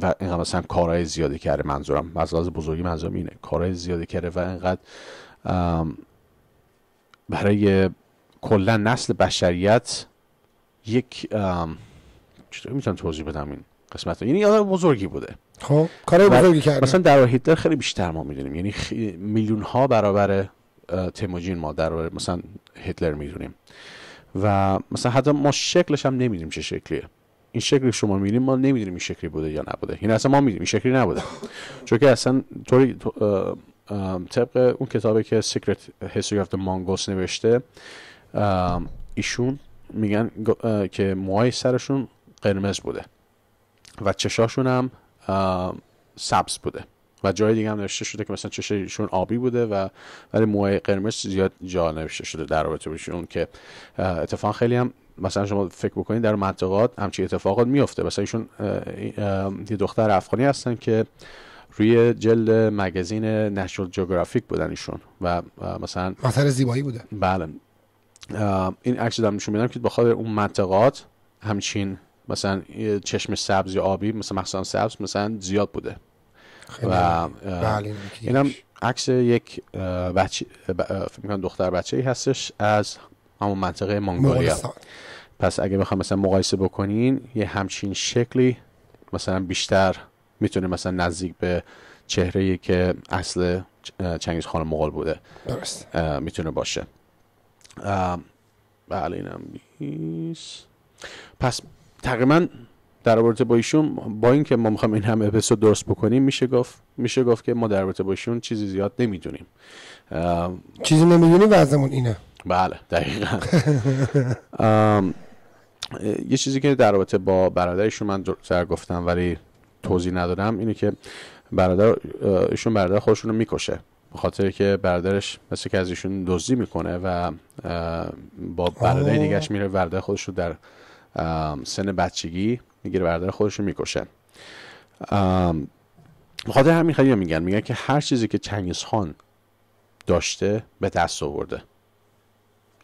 Speaker 2: و اینقدر مثلا کارهای زیادی کرده منظورم از لحاظ بزرگی منظورم اینه کارهای زیادی کرده و اینقدر برای کلا نسل بشریت یک چطور میتونم توضیح بدم این قسمت یعنی آدم بزرگی بوده
Speaker 1: خب کارهای بزرگی کرده مثلا
Speaker 2: در هیتلر خیلی بیشتر ما میدونیم یعنی خی... میلیون ها برابر تیموجین ما در مثلا هیتلر میدونیم و مثلا حتی ما شکلش هم نمیدونیم چه شکلیه این شکل شما میبینیم ما نمیدونیم این شکلی بوده یا نبوده این اصلا ما میدونیم این شکلی نبوده چون که اصلا طوری طبق اون کتابی که Secret History of the نوشته ایشون میگن که موهای سرشون قرمز بوده و چشاشون هم سبز بوده و جای دیگه هم نوشته شده که مثلا چششون آبی بوده و ولی موهای قرمز زیاد جا نوشته شده در رابطه اون که اتفاق خیلی هم مثلا شما فکر بکنید در منطقات همچین اتفاقات میفته مثلا ایشون یه دختر افغانی هستن که روی جلد مگزین نشنال جوگرافیک بودن ایشون و مثلا زیبایی بوده بله این عکس دارم نشون میدم که بخاطر اون منطقات همچین مثلا چشم سبز یا آبی مثلا مثلا سبز مثلا زیاد بوده این و بله، اینم عکس یک بچه فکر دختر بچه ای هستش از همون منطقه مانگولیا پس اگه بخوام مثلا مقایسه بکنین یه همچین شکلی مثلا بیشتر میتونه مثلا نزدیک به چهره ای که اصل چنگیز خان مغول بوده درست میتونه باشه بله اینم پس تقریبا در رابطه با ایشون با اینکه ما همه این همه اپیزود درست بکنیم میشه گفت میشه گفت که ما در رابطه با ایشون چیزی زیاد نمیدونیم
Speaker 1: چیزی نمیدونی وضعمون اینه
Speaker 2: بله دقیقا یه چیزی که در رابطه با برادرشون من سر گفتم ولی توضیح ندادم اینه که برادر ایشون برادر خودشون رو میکشه به خاطر که برادرش مثل که از ایشون دزدی میکنه و با برادر دیگهش میره برادر خودش رو در سن بچگی میگیره برادر خودش رو میکشه خاطر همین خیلی میگن میگن که هر چیزی که چنگیز خان داشته به دست آورده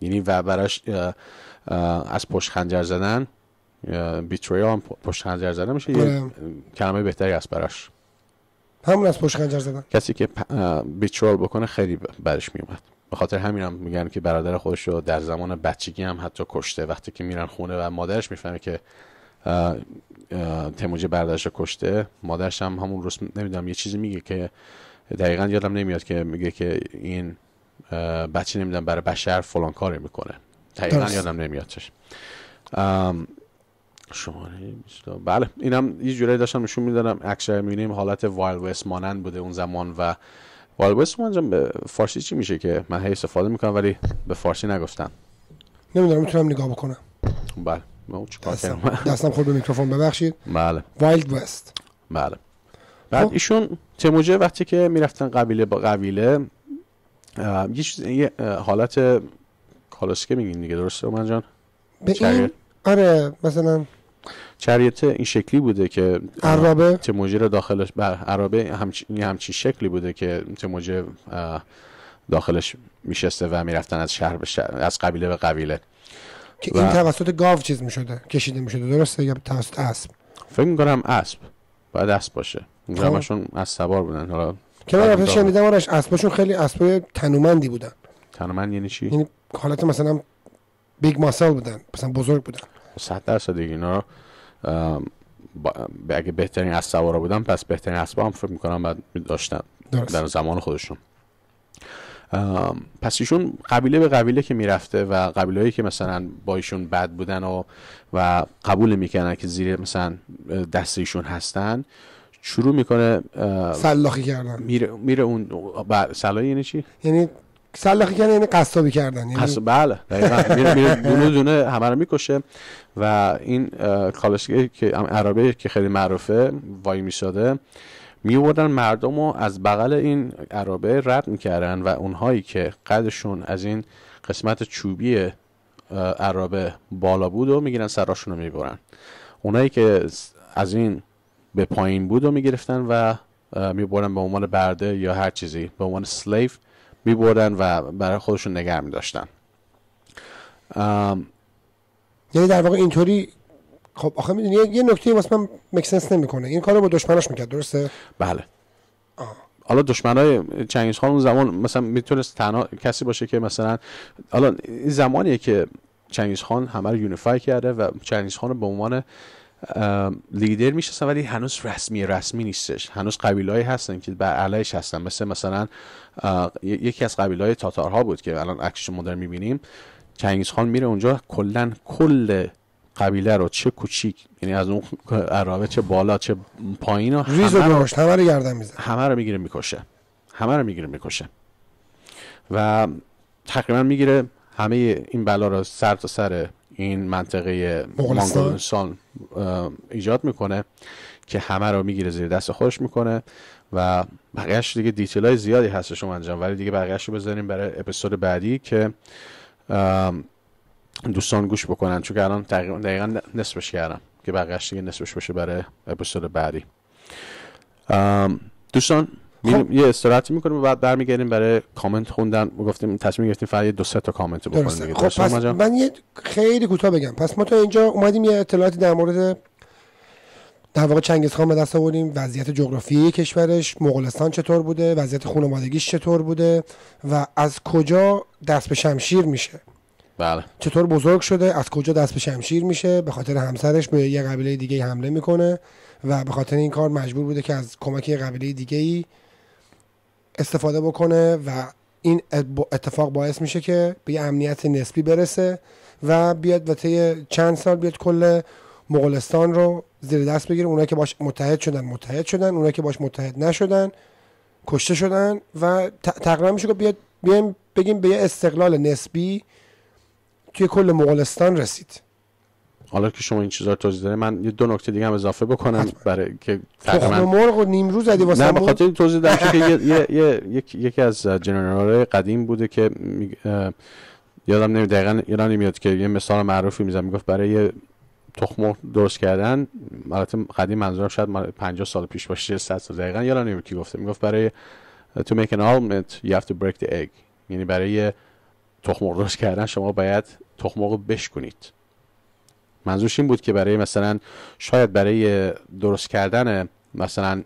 Speaker 2: یعنی و براش از پشت خنجر زدن بیتریا هم پشت خنجر زدن میشه یه آره. کلمه بهتری است براش
Speaker 1: همون از پشت خنجر زدن
Speaker 2: کسی که بیترول بکنه خیلی برش میومد به خاطر همین هم میگن که برادر خودش رو در زمان بچگی هم حتی کشته وقتی که میرن خونه و مادرش میفهمه که تموجه برداشت کشته مادرش هم همون رسم نمیدونم یه چیزی میگه که دقیقا یادم نمیاد که میگه که این بچه نمیدونم برای بشر فلان کاری میکنه دقیقا درست. یادم نمیاد چش شماره بله اینم یه جورایی داشتم نشون میدادم اکثر میبینیم حالت وایل وست مانند بوده اون زمان و وایل وست مانند به فارسی چی میشه که من هی استفاده میکنم ولی به فارسی نگفتم
Speaker 1: نمیدونم میتونم نگاه بکنم
Speaker 2: بله دستم, دستم خود
Speaker 1: به میکروفون ببخشید بله وایلد
Speaker 2: وست بله بعد ایشون تموجه وقتی که میرفتن قبیله با قبیله یه چیز یه حالت کالاسکه میگین دیگه درسته من جان به آره مثلا چریت این شکلی بوده که عربه؟ تموجه رو داخلش بر عربه همچین همچی شکلی بوده که تموجه داخلش میشسته و میرفتن از شهر به شهر از قبیله به قبیله که این
Speaker 1: توسط گاو چیز میشده کشیده میشده درسته یا توسط اسب
Speaker 2: فکر می کنم اسب باید اسب باشه همشون خب. از سوار بودن حالا که من رفتش شنیدم
Speaker 1: آرش اسباشون خیلی اسبای تنومندی بودن
Speaker 2: تنومند یعنی چی یعنی
Speaker 1: حالت مثلا بیگ ماسل بودن مثلا بزرگ بودن
Speaker 2: 100 درصد دیگه اینا رو، اگه بهترین از سوارا بودن پس بهترین اسبا هم فکر میکنم بعد داشتن در زمان خودشون پس ایشون قبیله به قبیله که میرفته و قبیله هایی که مثلا با ایشون بد بودن و و قبول میکنن که زیر مثلا دست ایشون هستن شروع میکنه سلاخی کردن میره, میره اون سلاخی یعنی چی
Speaker 1: یعنی سلاخی کردن یعنی قصابی کردن یعنی بله میره میره دونه
Speaker 2: دونه همه رو میکشه و این کالسکه که عربه که خیلی معروفه وای میساده بردن مردم رو از بغل این عرابه رد میکردن و اونهایی که قدشون از این قسمت چوبی عرابه بالا بود و میگیرن سراشون رو میبرن اونایی که از این به پایین بود و میگرفتن و میبردن به عنوان برده یا هر چیزی به عنوان سلیف میبردن و برای خودشون نگه میداشتن
Speaker 1: یعنی در واقع اینطوری خب آخه میدونی یه نکته واسه من مکسنس نمیکنه این کارو با دشمناش میکرد درسته
Speaker 2: بله حالا دشمنای چنگیز خان اون زمان مثلا میتونست تنها کسی باشه که مثلا حالا این زمانیه که چنگیز خان همه رو یونیفای کرده و چنگیز خان رو به عنوان لیدر میشه ولی هنوز رسمی رسمی نیستش هنوز قبیلایی هستن که بر علیش هستن مثل مثلا یکی از قبیلای تاتارها بود که الان عکسش مدر میبینیم چنگیز خان میره اونجا کلا کل قبیله رو چه کوچیک یعنی از اون عرابه چه بالا چه پایین رو ریز همه همه رو گردن همه رو میگیره میکشه همه رو میگیره میکشه و تقریبا میگیره همه این بلا رو سر تا سر این منطقه مانگولستان ایجاد میکنه که همه رو میگیره زیر دست خودش میکنه و بقیهش دیگه دیتیل های زیادی هستش شما انجام ولی دیگه بقیهش رو بذاریم برای اپیزود بعدی که دوستان گوش بکنن چون که الان دقیقا نصفش کردم که بقیهش دیگه نصفش بشه برای اپیزود بعدی دوستان خب. یه استراحتی میکنیم و بعد برمیگردیم برای کامنت خوندن گفتیم تصمیم گرفتیم فقط دو سه تا کامنت بخونیم خب پس من یه
Speaker 1: خیلی کوتاه بگم پس ما تا اینجا اومدیم یه اطلاعاتی در مورد در واقع چنگیز خان به دست آوردیم وضعیت جغرافیایی کشورش مغولستان چطور بوده وضعیت خانوادگیش چطور بوده و از کجا دست به شمشیر میشه بله چطور بزرگ شده از کجا دست به شمشیر میشه به خاطر همسرش به یه قبیله دیگه حمله میکنه و به خاطر این کار مجبور بوده که از کمک یه قبیله دیگه ای استفاده بکنه و این اتفاق باعث میشه که به یه امنیت نسبی برسه و بیاد و طی چند سال بیاد کل مغولستان رو زیر دست بگیره اونایی که باش متحد شدن متحد شدن اونایی که باش متحد نشدن کشته شدن و تقریبا میشه که بیاد بیایم بگیم به یه استقلال نسبی توی کل مغولستان رسید
Speaker 2: حالا که شما این چیزا رو توضیح دادین من یه دو نکته دیگه هم اضافه بکنم حتما. برای که تقریبا خب، مرغ و نیمرو زدی واسه نه بخاطر توضیح دادم که یه یه یکی از جنرال قدیم بوده که یادم نمیاد دقیقاً ایرانی میاد که یه مثال معروفی میزنه میگفت برای یه تخم درست کردن البته قدیم منظورم شاید 50 سال پیش باشه 100 سال دقیقاً یادم نمی کی گفته میگفت برای to make an omelet you have to break the egg یعنی برای تخم درست کردن شما باید تخمق بشکنید منظورش این بود که برای مثلا شاید برای درست کردن مثلا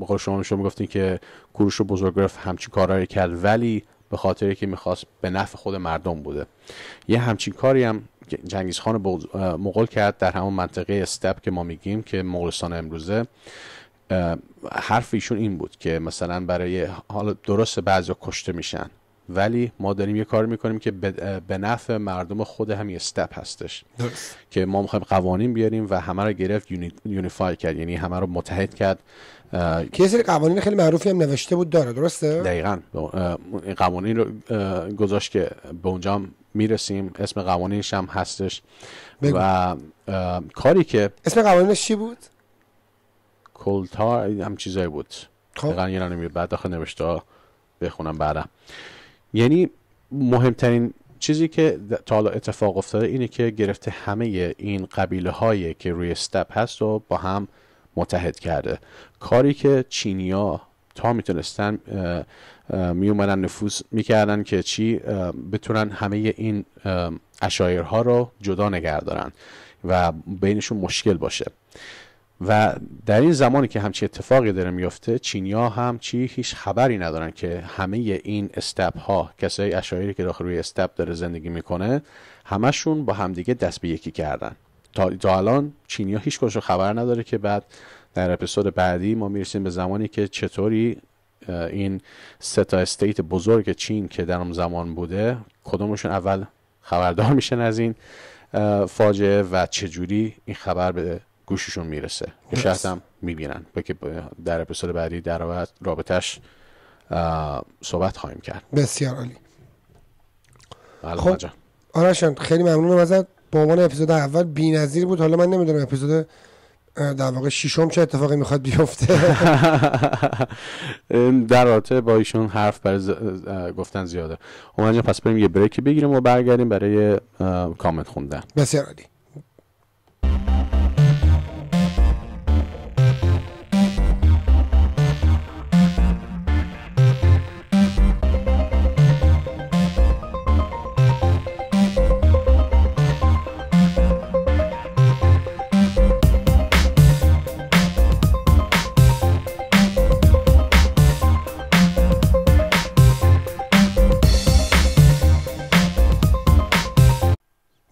Speaker 2: بخور شما شما میگفتین که کوروش و بزرگرف همچین کارهایی کرد ولی به خاطر که میخواست به نفع خود مردم بوده یه همچین کاری هم جنگیز خان مغول کرد در همون منطقه استپ که ما میگیم که مغولستان امروزه حرف ایشون این بود که مثلا برای حال درست بعضی کشته میشن ولی ما داریم یه کار میکنیم که به نفع مردم خود هم یه استپ هستش که ما میخوایم قوانین بیاریم و همه رو گرفت یونیفای کرد یعنی همه رو متحد کرد که سری قوانین خیلی معروفی هم نوشته بود داره درسته دقیقا قوانین رو گذاشت که به اونجا میرسیم اسم قوانینش هم هستش و کاری که اسم قوانینش چی بود کلتا هم چیزایی بود خب. دقیقا یه بعد داخل نوشته بخونم بعدم یعنی مهمترین چیزی که تا حالا اتفاق افتاده اینه که گرفته همه این قبیله هایی که روی استپ هست و با هم متحد کرده کاری که چینیا تا میتونستن می اومدن نفوذ میکردن که چی بتونن همه این اشایرها رو جدا نگه و بینشون مشکل باشه و در این زمانی که همچی اتفاقی داره میفته چینیا هم چی هیچ خبری ندارن که همه این استپ ها کسای اشایری که داخل روی استپ داره زندگی میکنه همشون با همدیگه دست به یکی کردن تا, تا الان چینیا هیچ خبر نداره که بعد در اپیزود بعدی ما میرسیم به زمانی که چطوری این ستا استیت بزرگ چین که در اون زمان بوده کدومشون اول خبردار میشن از این فاجعه و چجوری این خبر به گوششون میرسه به شاید هم میبینن که در اپیزود بعدی در رابطش صحبت خواهیم کرد
Speaker 1: بسیار عالی بله، خب آرشان خیلی ممنونم ازت به عنوان اپیزود اول نظیر بود حالا من نمیدونم اپیزود در واقع شیشم چه اتفاقی میخواد بیفته
Speaker 2: در رابطه با ایشون حرف برای ز... گفتن زیاده اومد پس بریم یه بریک بگیریم و برگردیم برای کامنت خوندن
Speaker 1: بسیار عالی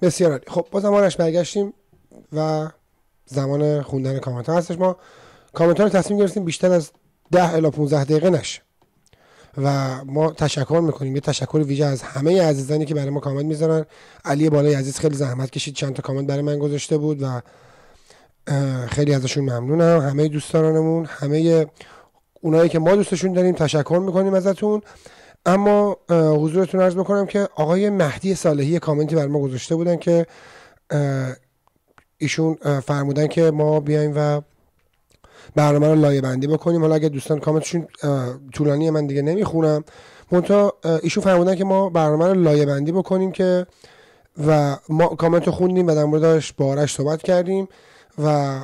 Speaker 1: بسیار عالی خب با زمانش برگشتیم و زمان خوندن کامنت ها هستش ما کامنت ها رو تصمیم گرفتیم بیشتر از 10 الی 15 دقیقه نشه و ما تشکر میکنیم یه تشکر ویژه از همه عزیزانی که برای ما کامنت میذارن علی بالای عزیز خیلی زحمت کشید چند تا کامنت برای من گذاشته بود و خیلی ازشون ممنونم همه دوستانمون همه اونایی که ما دوستشون داریم تشکر میکنیم ازتون اما حضورتون ارز بکنم که آقای مهدی صالحی کامنتی بر ما گذاشته بودن که ایشون فرمودن که ما بیایم و برنامه رو لایه بندی بکنیم حالا اگه دوستان کامنتشون طولانی من دیگه نمیخونم منتها ایشون فرمودن که ما برنامه رو لایه بندی بکنیم که و ما کامنت رو خوندیم و در موردش با صحبت کردیم و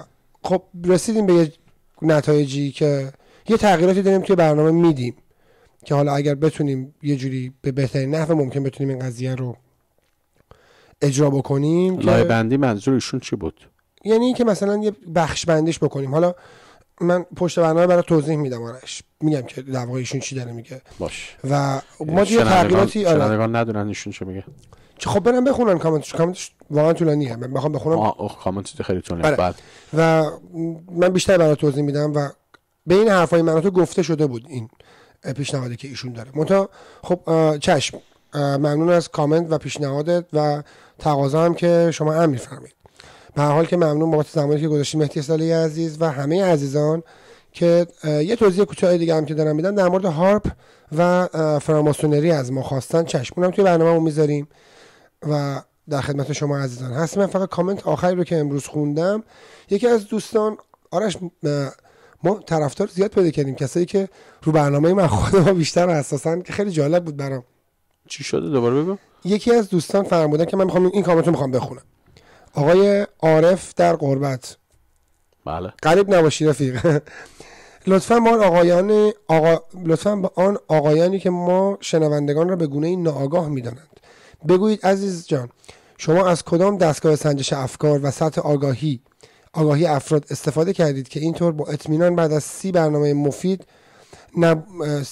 Speaker 1: خب رسیدیم به یه نتایجی که یه تغییراتی داریم توی برنامه میدیم که حالا اگر بتونیم یه جوری به بهترین نحو ممکن بتونیم این قضیه رو اجرا بکنیم لای بندی
Speaker 2: منظورشون چی بود
Speaker 1: یعنی اینکه مثلا یه بخش بندیش بکنیم حالا من پشت برنامه برای توضیح میدم آرش میگم که در ایشون چی داره میگه باش و ما یه تغییراتی آره
Speaker 2: ندونن ایشون چی میگه
Speaker 1: چه خب برم بخونن کامنتش کامنتش واقعا طولانیه من بخوام بخونم آخ
Speaker 2: کامنت خیلی آره. بعد
Speaker 1: و من بیشتر برای توضیح میدم و به این حرفای من گفته شده بود این پیشنهادی که ایشون داره منتها خب چشم ممنون از کامنت و پیشنهادت و تقاضا هم که شما هم میفرمید به هر حال که ممنون بابت زمانی که گذاشتیم مهدی سالی عزیز و همه عزیزان که یه توضیح کوتاه دیگه هم که دارم میدم در مورد هارپ و فراماسونری از ما خواستن چشمون هم توی برنامه میذاریم و در خدمت شما عزیزان هستم من فقط کامنت آخری رو که امروز خوندم یکی از دوستان آرش ما طرفدار زیاد پیدا کردیم کسایی که رو برنامه من خود ما بیشتر اساسا که خیلی جالب بود برام
Speaker 2: چی شده دوباره بگو
Speaker 1: یکی از دوستان فرمودن که من میخوام این کامنت رو میخوام بخونم آقای عارف در قربت بله قریب نباشی رفیق لطفا ما آن آقایان آقا... لطفا به آن آقایانی که ما شنوندگان را به گونه ناآگاه میدانند بگویید عزیز جان شما از کدام دستگاه سنجش افکار و سطح آگاهی آگاهی افراد استفاده کردید که اینطور با اطمینان بعد از سی برنامه مفید نب...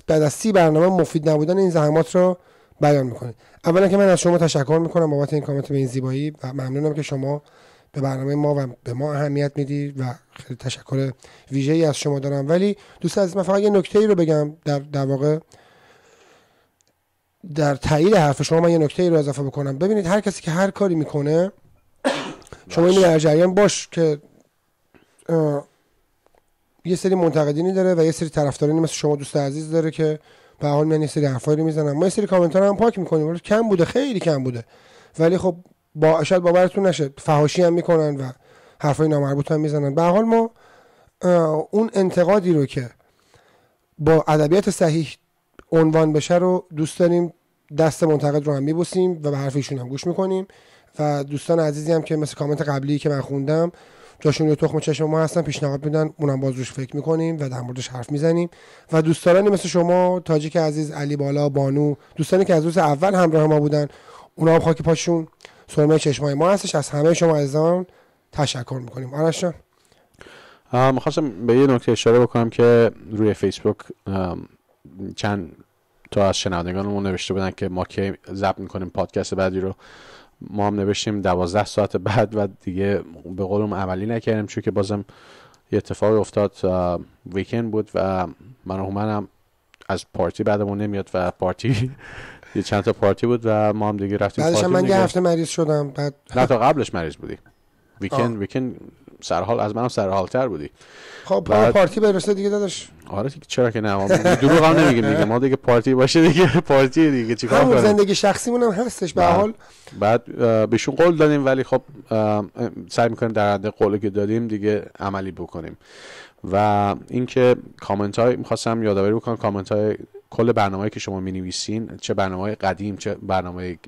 Speaker 1: بعد از سی برنامه مفید نبودن این زحمات رو بیان میکنید اولا که من از شما تشکر میکنم بابت این کامنت به این زیبایی و ممنونم که شما به برنامه ما و به ما اهمیت میدید و خیلی تشکر ویژه ای از شما دارم ولی دوست از من فقط یه نکته ای رو بگم در, در واقع در تایید حرف شما من یه نکته ای رو اضافه بکنم ببینید هر کسی که هر کاری میکنه شما این در باش که یه سری منتقدینی داره و یه سری طرفدارینی مثل شما دوست عزیز داره که به حال من یه سری حرفایی میزنم ما یه سری کامنت هم پاک میکنیم ولی کم بوده خیلی کم بوده ولی خب با شاید باورتون نشه فحاشی هم میکنن و حرفای نامربوط هم میزنن به حال ما اون انتقادی رو که با ادبیات صحیح عنوان بشه رو دوست داریم دست منتقد رو هم میبوسیم و به حرف ایشون هم گوش میکنیم و دوستان عزیزی هم که مثل کامنت قبلی که من خوندم جاشون یه تخم چشم ما هستن پیشنهاد میدن اونم باز روش فکر میکنیم و در موردش حرف میزنیم و دوستانی مثل شما تاجیک عزیز علی بالا بانو دوستانی که از روز اول همراه ما بودن اونا هم خاک پاشون سرمه چشمای ما هستش از همه شما عزیزان تشکر میکنیم آرش
Speaker 2: میخواستم به یه نکته اشاره بکنم که روی فیسبوک چند تا از شنوندگانمون نوشته بودن که ما که ضبط میکنیم پادکست بعدی رو ما هم نوشتیم دوازده ساعت بعد و دیگه به قولم عملی نکردیم چون که بازم یه اتفاق افتاد ویکند بود و من و هم از پارتی بعدمون نمیاد و پارتی یه چند تا پارتی بود و ما هم دیگه رفتیم بعدش من یه هفته
Speaker 1: مریض شدم بعد
Speaker 2: نه تا قبلش مریض بودی ویکند ویکند سرحال از منم سرحالتر بودی خب بعد... پارتی برسه دیگه داداش آره چرا که نه دروغ هم نمیگیم دیگه ما دیگه پارتی باشه دیگه پارتی دیگه چیکار کنیم زندگی
Speaker 1: شخصیمون هم هستش به حال
Speaker 2: بعد بهشون قول دادیم ولی خب سعی میکنیم در حد قولی که دادیم دیگه عملی بکنیم و اینکه کامنت های میخواستم یادآوری بکنم کامنت های کل برنامه که شما می چه برنامه قدیم چه برنامه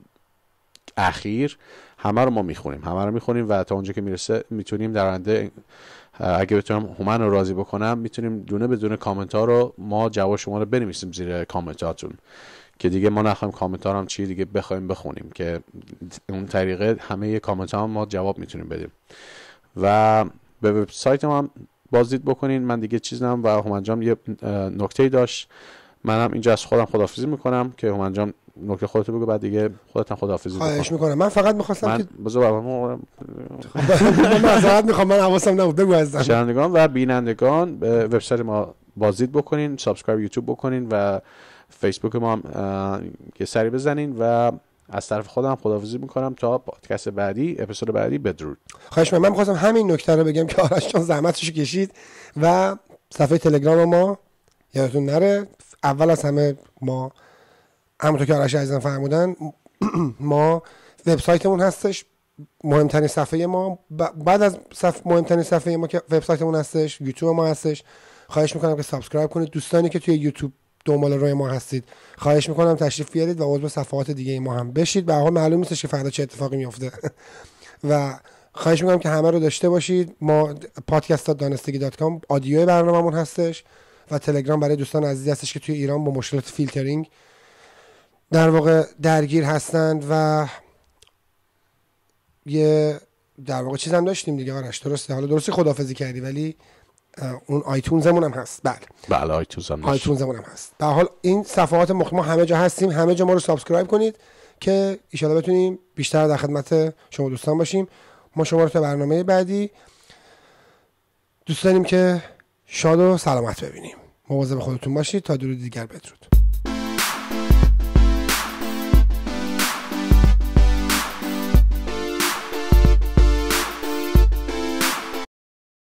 Speaker 2: اخیر همه رو ما میخونیم همه رو میخونیم و تا اونجا که میرسه میتونیم در آینده اگه بتونم همان رو راضی بکنم میتونیم دونه دونه کامنت ها رو ما جواب شما رو بنویسیم زیر کامنت هاتون که دیگه ما نخوایم کامنت ها هم چی دیگه بخوایم بخونیم که اون طریقه همه کامنت ها ما جواب میتونیم بدیم و به وبسایت ما هم بازدید بکنین من دیگه چیز نم و همانجام یه نکته داشت منم اینجا از خودم خدافیزی میکنم که همانجام نکته خودت بگو بعد دیگه خودت هم خداحافظی خواهش میکنم
Speaker 1: من فقط میخواستم من که
Speaker 2: من معذرت
Speaker 1: میخوام من حواسم نبود بگو از شنوندگان
Speaker 2: و بینندگان به وبسایت ما بازدید بکنین سابسکرایب یوتیوب بکنین و فیسبوک ما هم یه سری بزنین و از طرف خودم خداحافظی میکنم تا پادکست بعدی اپیزود بعدی بدرود
Speaker 1: خواهش من خواستم همین نکته رو بگم که آرش زحمتش کشید و صفحه تلگرام ما یادتون نره اول از همه ما همونطور که آرش عزیزم فرمودن ما وبسایتمون هستش مهمترین صفحه ما بعد از صف... مهمترین صفحه ما که وبسایتمون هستش یوتیوب ما هستش خواهش میکنم که سابسکرایب کنید دوستانی که توی یوتیوب دنبال روی ما هستید خواهش میکنم تشریف بیارید و عضو صفحات دیگه ما هم بشید به حال معلوم نیستش که فردا چه اتفاقی میفته و خواهش میکنم که همه رو داشته باشید ما پادکست دانستگی دات آدیو برنامهمون هستش و تلگرام برای دوستان عزیز هستش که توی ایران با مشکلات فیلترینگ در واقع درگیر هستند و یه در واقع چیز داشتیم دیگه آرش درسته حالا درستی خدافزی کردی ولی اون زمون هم هست بله
Speaker 2: بله هم
Speaker 1: هم هست به حال این صفحات مخ ما همه جا هستیم همه جا ما رو سابسکرایب کنید که ایشالا بتونیم بیشتر در خدمت شما دوستان باشیم ما شما رو تا برنامه بعدی دوست داریم که شاد و سلامت ببینیم مواظب خودتون باشید تا درود دیگر بدرود